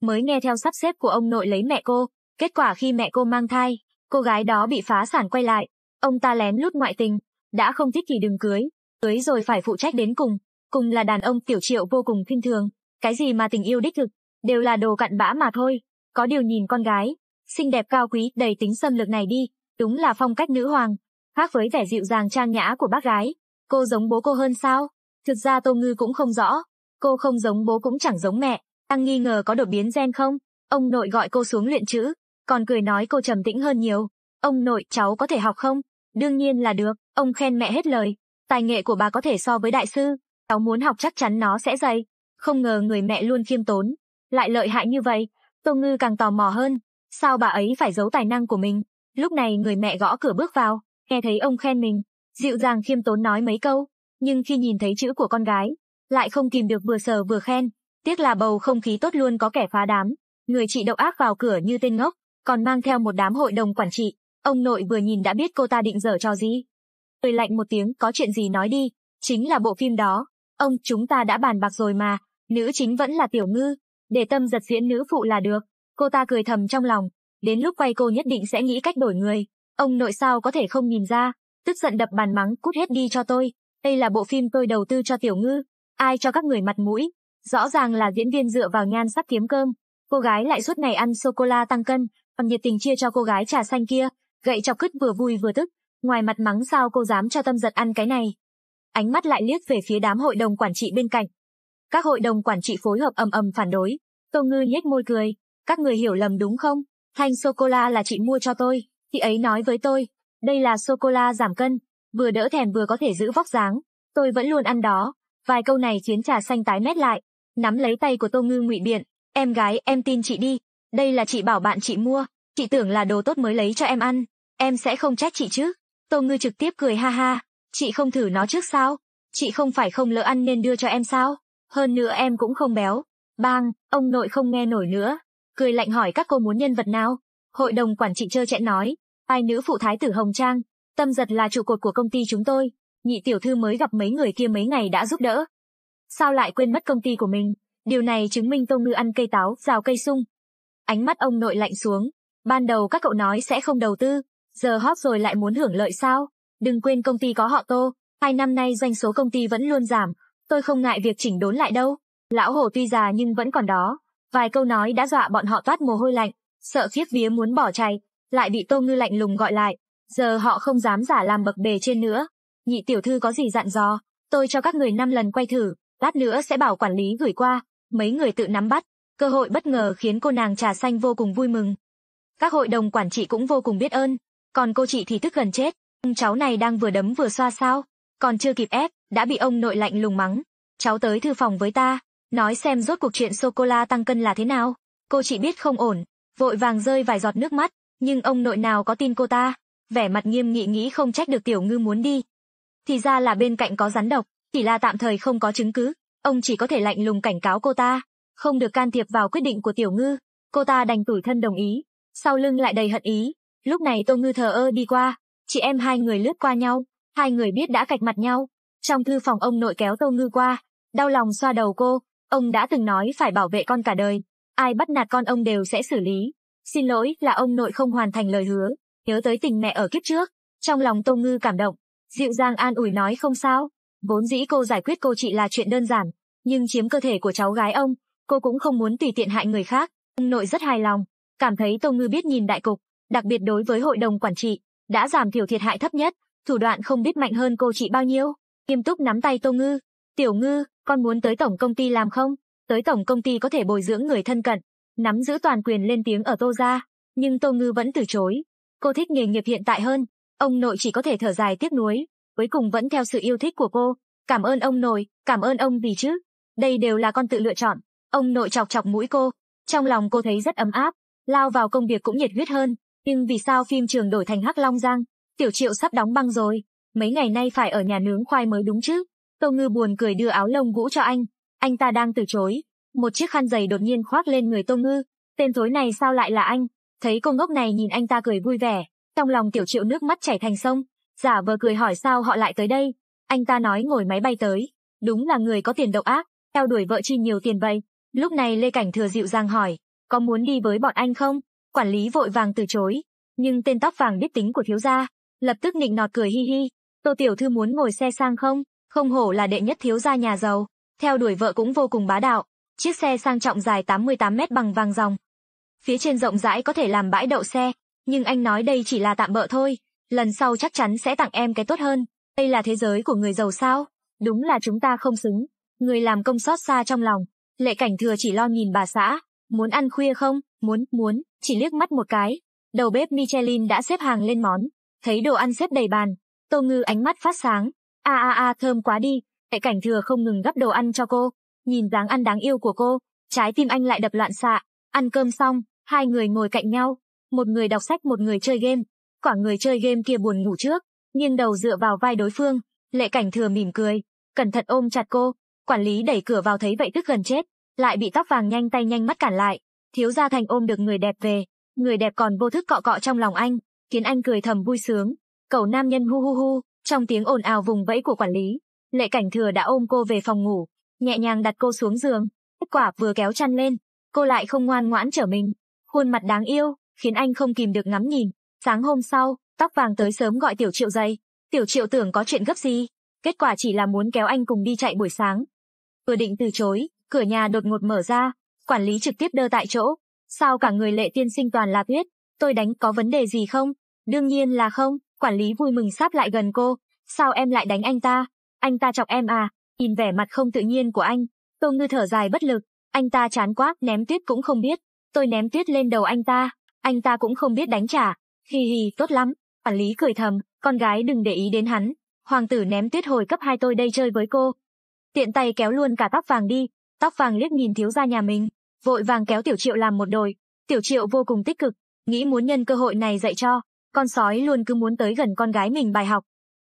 Mới nghe theo sắp xếp của ông nội lấy mẹ cô, kết quả khi mẹ cô mang thai, cô gái đó bị phá sản quay lại. Ông ta lén lút ngoại tình, đã không thích thì đừng cưới, cưới rồi phải phụ trách đến cùng. Cùng là đàn ông tiểu triệu vô cùng khinh thường, cái gì mà tình yêu đích thực, đều là đồ cặn bã mà thôi. Có điều nhìn con gái, xinh đẹp cao quý, đầy tính xâm lược này đi, đúng là phong cách nữ hoàng. Khác với vẻ dịu dàng trang nhã của bác gái, cô giống bố cô hơn sao? Thực ra Tô Ngư cũng không rõ, cô không giống bố cũng chẳng giống mẹ, tăng nghi ngờ có đột biến gen không? Ông nội gọi cô xuống luyện chữ, còn cười nói cô trầm tĩnh hơn nhiều. Ông nội, cháu có thể học không? Đương nhiên là được, ông khen mẹ hết lời. Tài nghệ của bà có thể so với đại sư, cháu muốn học chắc chắn nó sẽ dày. Không ngờ người mẹ luôn khiêm tốn, lại lợi hại như vậy. Tô Ngư càng tò mò hơn, Sao bà ấy phải giấu tài năng của mình? Lúc này người mẹ gõ cửa bước vào, nghe thấy ông khen mình, dịu dàng khiêm tốn nói mấy câu, nhưng khi nhìn thấy chữ của con gái, lại không kìm được vừa sờ vừa khen. Tiếc là bầu không khí tốt luôn có kẻ phá đám, người chị độc ác vào cửa như tên ngốc, còn mang theo một đám hội đồng quản trị. Ông nội vừa nhìn đã biết cô ta định dở cho gì. Cười lạnh một tiếng có chuyện gì nói đi, chính là bộ phim đó. Ông chúng ta đã bàn bạc rồi mà, nữ chính vẫn là tiểu ngư, để tâm giật diễn nữ phụ là được. Cô ta cười thầm trong lòng, đến lúc quay cô nhất định sẽ nghĩ cách đổi người. Ông nội sao có thể không nhìn ra, tức giận đập bàn mắng cút hết đi cho tôi. Đây là bộ phim tôi đầu tư cho tiểu ngư, ai cho các người mặt mũi. Rõ ràng là diễn viên dựa vào nhan sắc kiếm cơm. Cô gái lại suốt ngày ăn sô-cô-la tăng cân, còn nhiệt tình chia cho cô gái trà xanh kia. Gậy chọc cứt vừa vui vừa tức, ngoài mặt mắng sao cô dám cho tâm giật ăn cái này. Ánh mắt lại liếc về phía đám hội đồng quản trị bên cạnh. Các hội đồng quản trị phối hợp ầm ầm phản đối. Tô Ngư nhếch môi cười, các người hiểu lầm đúng không? Thanh sô-cô-la là chị mua cho tôi. Chị ấy nói với tôi, đây là sô-cô-la giảm cân, vừa đỡ thèm vừa có thể giữ vóc dáng. Tôi vẫn luôn ăn đó. Vài câu này khiến trà xanh tái mét lại. Nắm lấy tay của Tô Ngư ngụy biện. Em gái, em tin chị đi. Đây là chị bảo bạn chị mua. Chị tưởng là đồ tốt mới lấy cho em ăn. Em sẽ không trách chị chứ. Tô Ngư trực tiếp cười ha ha. Chị không thử nó trước sao? Chị không phải không lỡ ăn nên đưa cho em sao? Hơn nữa em cũng không béo. Bang, ông nội không nghe nổi nữa cười lạnh hỏi các cô muốn nhân vật nào. Hội đồng quản trị trơ chẽn nói, ai nữ phụ thái tử Hồng Trang, tâm giật là trụ cột của công ty chúng tôi, nhị tiểu thư mới gặp mấy người kia mấy ngày đã giúp đỡ. Sao lại quên mất công ty của mình? Điều này chứng minh Tô Ngư ăn cây táo, rào cây sung. Ánh mắt ông nội lạnh xuống. Ban đầu các cậu nói sẽ không đầu tư, giờ hót rồi lại muốn hưởng lợi sao? Đừng quên công ty có họ Tô, hai năm nay doanh số công ty vẫn luôn giảm, tôi không ngại việc chỉnh đốn lại đâu. Lão hổ tuy già nhưng vẫn còn đó, Vài câu nói đã dọa bọn họ toát mồ hôi lạnh, sợ phiếp vía muốn bỏ chạy, lại bị Tô Ngư lạnh lùng gọi lại, giờ họ không dám giả làm bậc bề trên nữa. Nhị tiểu thư có gì dặn dò, tôi cho các người năm lần quay thử, lát nữa sẽ bảo quản lý gửi qua, mấy người tự nắm bắt, cơ hội bất ngờ khiến cô nàng trà xanh vô cùng vui mừng. Các hội đồng quản trị cũng vô cùng biết ơn, còn cô chị thì tức gần chết, ông cháu này đang vừa đấm vừa xoa sao, còn chưa kịp ép, đã bị ông nội lạnh lùng mắng, cháu tới thư phòng với ta, Nói xem rốt cuộc chuyện sô-cô-la tăng cân là thế nào. Cô chỉ biết không ổn, vội vàng rơi vài giọt nước mắt, nhưng ông nội nào có tin cô ta. Vẻ mặt nghiêm nghị nghĩ không trách được tiểu ngư muốn đi. Thì ra là bên cạnh có rắn độc, chỉ là tạm thời không có chứng cứ. Ông chỉ có thể lạnh lùng cảnh cáo cô ta, không được can thiệp vào quyết định của tiểu ngư. Cô ta đành tủi thân đồng ý, sau lưng lại đầy hận ý. Lúc này tô ngư thờ ơ đi qua, chị em hai người lướt qua nhau, hai người biết đã cạch mặt nhau. Trong thư phòng ông nội kéo tô ngư qua, đau lòng xoa đầu cô, Ông đã từng nói phải bảo vệ con cả đời, ai bắt nạt con ông đều sẽ xử lý. Xin lỗi là ông nội không hoàn thành lời hứa, nhớ tới tình mẹ ở kiếp trước. Trong lòng Tô Ngư cảm động, dịu dàng an ủi nói không sao. Vốn dĩ cô giải quyết cô chị là chuyện đơn giản, nhưng chiếm cơ thể của cháu gái ông, cô cũng không muốn tùy tiện hại người khác. Ông nội rất hài lòng, cảm thấy Tô Ngư biết nhìn đại cục, đặc biệt đối với hội đồng quản trị, đã giảm thiểu thiệt hại thấp nhất, thủ đoạn không biết mạnh hơn cô chị bao nhiêu. Nghiêm túc nắm tay Tô Ngư, "Tiểu Ngư, con muốn tới tổng công ty làm không? Tới tổng công ty có thể bồi dưỡng người thân cận, nắm giữ toàn quyền lên tiếng ở Tô gia, nhưng Tô Ngư vẫn từ chối. Cô thích nghề nghiệp hiện tại hơn, ông nội chỉ có thể thở dài tiếc nuối, cuối cùng vẫn theo sự yêu thích của cô. Cảm ơn ông nội, cảm ơn ông vì chứ, đây đều là con tự lựa chọn. Ông nội chọc chọc mũi cô, trong lòng cô thấy rất ấm áp, lao vào công việc cũng nhiệt huyết hơn, nhưng vì sao phim trường đổi thành Hắc Long Giang, Tiểu Triệu sắp đóng băng rồi, mấy ngày nay phải ở nhà nướng khoai mới đúng chứ. Tô Ngư buồn cười đưa áo lông vũ cho anh, anh ta đang từ chối. Một chiếc khăn giày đột nhiên khoác lên người Tô Ngư, tên thối này sao lại là anh? Thấy cô ngốc này nhìn anh ta cười vui vẻ, trong lòng tiểu triệu nước mắt chảy thành sông, giả vờ cười hỏi sao họ lại tới đây. Anh ta nói ngồi máy bay tới, đúng là người có tiền độc ác, theo đuổi vợ chi nhiều tiền vậy. Lúc này Lê Cảnh Thừa dịu dàng hỏi, có muốn đi với bọn anh không? Quản lý vội vàng từ chối, nhưng tên tóc vàng biết tính của thiếu gia, lập tức nịnh nọt cười hi hi, Tô Tiểu Thư muốn ngồi xe sang không? Không hổ là đệ nhất thiếu gia nhà giàu, theo đuổi vợ cũng vô cùng bá đạo. Chiếc xe sang trọng dài 88 mét bằng vàng ròng. Phía trên rộng rãi có thể làm bãi đậu xe, nhưng anh nói đây chỉ là tạm bợ thôi, lần sau chắc chắn sẽ tặng em cái tốt hơn. Đây là thế giới của người giàu sao? Đúng là chúng ta không xứng. Người làm công xót xa trong lòng, lệ cảnh thừa chỉ lo nhìn bà xã, muốn ăn khuya không? Muốn, muốn, chỉ liếc mắt một cái. Đầu bếp Michelin đã xếp hàng lên món, thấy đồ ăn xếp đầy bàn, Tô Ngư ánh mắt phát sáng, a a a thơm quá đi, tại cảnh thừa không ngừng gắp đồ ăn cho cô, nhìn dáng ăn đáng yêu của cô, trái tim anh lại đập loạn xạ, ăn cơm xong, hai người ngồi cạnh nhau, một người đọc sách một người chơi game, quả người chơi game kia buồn ngủ trước, nghiêng đầu dựa vào vai đối phương, lệ cảnh thừa mỉm cười, cẩn thận ôm chặt cô, quản lý đẩy cửa vào thấy vậy tức gần chết, lại bị tóc vàng nhanh tay nhanh mắt cản lại, thiếu gia thành ôm được người đẹp về, người đẹp còn vô thức cọ cọ trong lòng anh, khiến anh cười thầm vui sướng, cậu nam nhân hu hu hu, trong tiếng ồn ào vùng vẫy của quản lý, Lệ Cảnh Thừa đã ôm cô về phòng ngủ, nhẹ nhàng đặt cô xuống giường. Kết quả vừa kéo chăn lên, cô lại không ngoan ngoãn trở mình. Khuôn mặt đáng yêu, khiến anh không kìm được ngắm nhìn. Sáng hôm sau, tóc vàng tới sớm gọi Tiểu Triệu dậy. Tiểu Triệu tưởng có chuyện gấp gì, kết quả chỉ là muốn kéo anh cùng đi chạy buổi sáng. Vừa định từ chối, cửa nhà đột ngột mở ra, quản lý trực tiếp đơ tại chỗ. Sao cả người lệ tiên sinh toàn là tuyết, tôi đánh có vấn đề gì không? Đương nhiên là không, Quản lý vui mừng sáp lại gần cô. Sao em lại đánh anh ta? Anh ta chọc em à? Nhìn vẻ mặt không tự nhiên của anh. Tô Ngư thở dài bất lực. Anh ta chán quá, ném tuyết cũng không biết. Tôi ném tuyết lên đầu anh ta. Anh ta cũng không biết đánh trả. Hì hì, tốt lắm. Quản lý cười thầm, con gái đừng để ý đến hắn. Hoàng tử ném tuyết hồi cấp hai tôi đây chơi với cô. Tiện tay kéo luôn cả tóc vàng đi. Tóc vàng liếc nhìn thiếu gia nhà mình. Vội vàng kéo tiểu triệu làm một đồi. Tiểu triệu vô cùng tích cực, nghĩ muốn nhân cơ hội này dạy cho. Con sói luôn cứ muốn tới gần con gái mình bài học.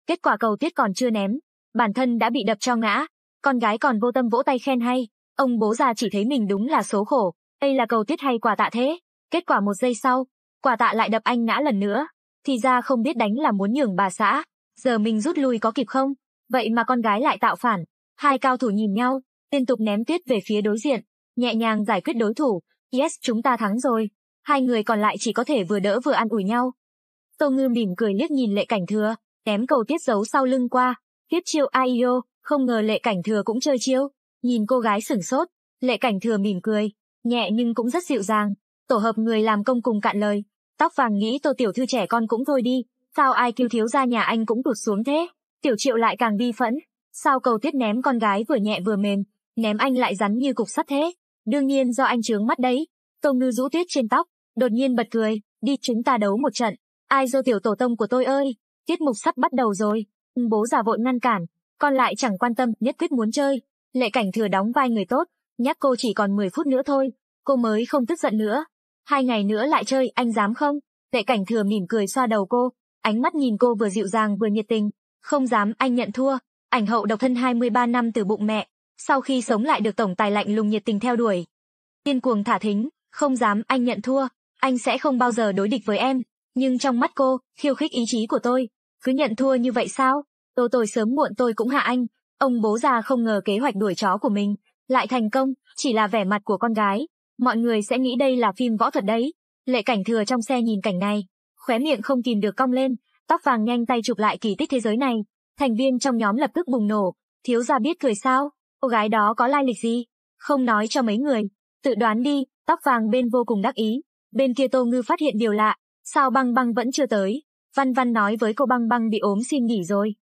Kết quả cầu tiết còn chưa ném, bản thân đã bị đập cho ngã, con gái còn vô tâm vỗ tay khen hay, ông bố già chỉ thấy mình đúng là số khổ, đây là cầu tiết hay quả tạ thế. Kết quả một giây sau, quả tạ lại đập anh ngã lần nữa, thì ra không biết đánh là muốn nhường bà xã, giờ mình rút lui có kịp không? Vậy mà con gái lại tạo phản, hai cao thủ nhìn nhau, liên tục ném tuyết về phía đối diện, nhẹ nhàng giải quyết đối thủ, yes chúng ta thắng rồi. Hai người còn lại chỉ có thể vừa đỡ vừa ăn ủi nhau, Tô Ngư mỉm cười liếc nhìn lệ cảnh thừa, ném cầu tiết giấu sau lưng qua. Tiếp chiêu Aiyo, không ngờ lệ cảnh thừa cũng chơi chiêu. Nhìn cô gái sửng sốt, lệ cảnh thừa mỉm cười, nhẹ nhưng cũng rất dịu dàng. Tổ hợp người làm công cùng cạn lời. Tóc vàng nghĩ tô tiểu thư trẻ con cũng thôi đi, sao ai cứu thiếu ra nhà anh cũng tụt xuống thế. Tiểu triệu lại càng bi phẫn, sao cầu tiết ném con gái vừa nhẹ vừa mềm, ném anh lại rắn như cục sắt thế. Đương nhiên do anh trướng mắt đấy. Tô ngư rũ tuyết trên tóc, đột nhiên bật cười, đi chúng ta đấu một trận. Ai dô tiểu tổ tông của tôi ơi, tiết mục sắp bắt đầu rồi. Ừ, bố già vội ngăn cản, con lại chẳng quan tâm, nhất quyết muốn chơi. Lệ cảnh thừa đóng vai người tốt, nhắc cô chỉ còn 10 phút nữa thôi, cô mới không tức giận nữa. Hai ngày nữa lại chơi, anh dám không? Lệ cảnh thừa mỉm cười xoa đầu cô, ánh mắt nhìn cô vừa dịu dàng vừa nhiệt tình. Không dám, anh nhận thua. Ảnh hậu độc thân 23 năm từ bụng mẹ, sau khi sống lại được tổng tài lạnh lùng nhiệt tình theo đuổi. Tiên cuồng thả thính, không dám, anh nhận thua, anh sẽ không bao giờ đối địch với em. Nhưng trong mắt cô, khiêu khích ý chí của tôi. Cứ nhận thua như vậy sao? tôi tôi sớm muộn tôi cũng hạ anh. Ông bố già không ngờ kế hoạch đuổi chó của mình. Lại thành công, chỉ là vẻ mặt của con gái. Mọi người sẽ nghĩ đây là phim võ thuật đấy. Lệ cảnh thừa trong xe nhìn cảnh này. Khóe miệng không kìm được cong lên. Tóc vàng nhanh tay chụp lại kỳ tích thế giới này. Thành viên trong nhóm lập tức bùng nổ. Thiếu gia biết cười sao? Cô gái đó có lai lịch gì? Không nói cho mấy người. Tự đoán đi, tóc vàng bên vô cùng đắc ý. Bên kia Tô Ngư phát hiện điều lạ, Sao băng băng vẫn chưa tới? Văn Văn nói với cô băng băng bị ốm xin nghỉ rồi.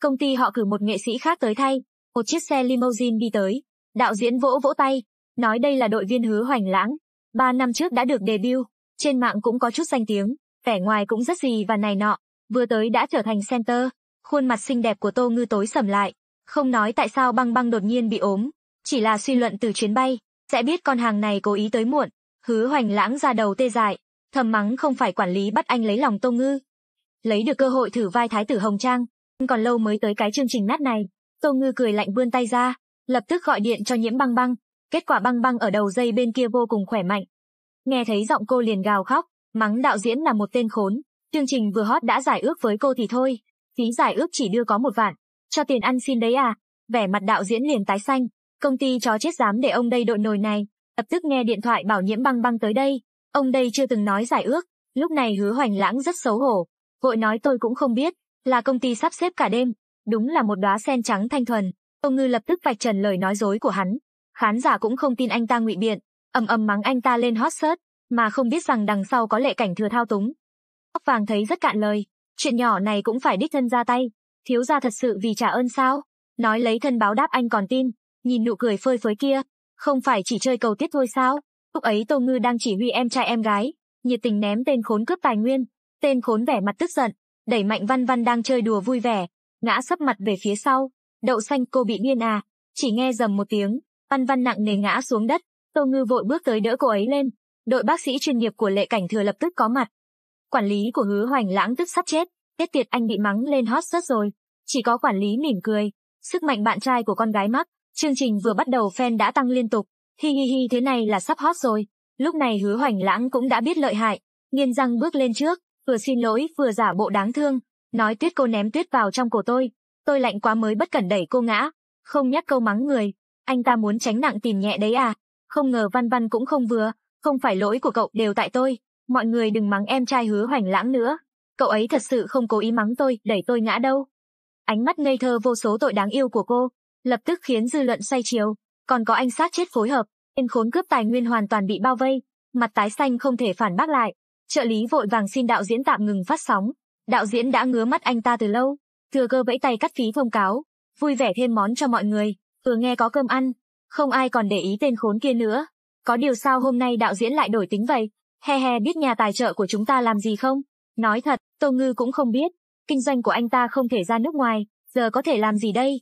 Công ty họ cử một nghệ sĩ khác tới thay, một chiếc xe limousine đi tới. Đạo diễn vỗ vỗ tay, nói đây là đội viên hứa hoành lãng. Ba năm trước đã được debut, trên mạng cũng có chút danh tiếng, vẻ ngoài cũng rất gì và này nọ. Vừa tới đã trở thành center, khuôn mặt xinh đẹp của Tô Ngư tối sầm lại. Không nói tại sao băng băng đột nhiên bị ốm, chỉ là suy luận từ chuyến bay, sẽ biết con hàng này cố ý tới muộn. Hứa hoành lãng ra đầu tê dại, thầm mắng không phải quản lý bắt anh lấy lòng Tô Ngư. Lấy được cơ hội thử vai Thái tử Hồng Trang, còn lâu mới tới cái chương trình nát này. Tô Ngư cười lạnh vươn tay ra, lập tức gọi điện cho nhiễm băng băng. Kết quả băng băng ở đầu dây bên kia vô cùng khỏe mạnh. Nghe thấy giọng cô liền gào khóc, mắng đạo diễn là một tên khốn. Chương trình vừa hot đã giải ước với cô thì thôi, phí giải ước chỉ đưa có một vạn, cho tiền ăn xin đấy à. Vẻ mặt đạo diễn liền tái xanh, công ty chó chết dám để ông đây đội nồi này. Lập tức nghe điện thoại bảo nhiễm băng băng tới đây, Ông đây chưa từng nói giải ước, lúc này hứa hoành lãng rất xấu hổ. Vội nói tôi cũng không biết, là công ty sắp xếp cả đêm, đúng là một đóa sen trắng thanh thuần. Ông Ngư lập tức vạch trần lời nói dối của hắn. Khán giả cũng không tin anh ta ngụy biện, ầm ầm mắng anh ta lên hot search, mà không biết rằng đằng sau có lệ cảnh thừa thao túng. Ốc vàng thấy rất cạn lời, chuyện nhỏ này cũng phải đích thân ra tay, thiếu gia thật sự vì trả ơn sao? Nói lấy thân báo đáp anh còn tin, nhìn nụ cười phơi phới kia, không phải chỉ chơi cầu tiết thôi sao? Lúc ấy Tô Ngư đang chỉ huy em trai em gái, nhiệt tình ném tên khốn cướp tài nguyên, tên khốn vẻ mặt tức giận, đẩy mạnh văn văn đang chơi đùa vui vẻ, ngã sấp mặt về phía sau, đậu xanh cô bị điên à, chỉ nghe dầm một tiếng, văn văn nặng nề ngã xuống đất, Tô Ngư vội bước tới đỡ cô ấy lên, đội bác sĩ chuyên nghiệp của lệ cảnh thừa lập tức có mặt. Quản lý của hứa hoành lãng tức sắp chết, tiết tiệt anh bị mắng lên hot rất rồi, chỉ có quản lý mỉm cười, sức mạnh bạn trai của con gái mắc, chương trình vừa bắt đầu fan đã tăng liên tục, Hi hi hi thế này là sắp hot rồi. Lúc này hứa hoành lãng cũng đã biết lợi hại, nghiên răng bước lên trước, vừa xin lỗi vừa giả bộ đáng thương, nói tuyết cô ném tuyết vào trong cổ tôi, tôi lạnh quá mới bất cẩn đẩy cô ngã, không nhắc câu mắng người, anh ta muốn tránh nặng tìm nhẹ đấy à, không ngờ văn văn cũng không vừa, không phải lỗi của cậu đều tại tôi, mọi người đừng mắng em trai hứa hoành lãng nữa, cậu ấy thật sự không cố ý mắng tôi, đẩy tôi ngã đâu. Ánh mắt ngây thơ vô số tội đáng yêu của cô, lập tức khiến dư luận xoay chiều, còn có anh sát chết phối hợp, tên khốn cướp tài nguyên hoàn toàn bị bao vây, mặt tái xanh không thể phản bác lại. Trợ lý vội vàng xin đạo diễn tạm ngừng phát sóng. Đạo diễn đã ngứa mắt anh ta từ lâu, thừa cơ vẫy tay cắt phí thông cáo, vui vẻ thêm món cho mọi người, vừa nghe có cơm ăn, không ai còn để ý tên khốn kia nữa. Có điều sao hôm nay đạo diễn lại đổi tính vậy? He he biết nhà tài trợ của chúng ta làm gì không? Nói thật, Tô Ngư cũng không biết. Kinh doanh của anh ta không thể ra nước ngoài, giờ có thể làm gì đây?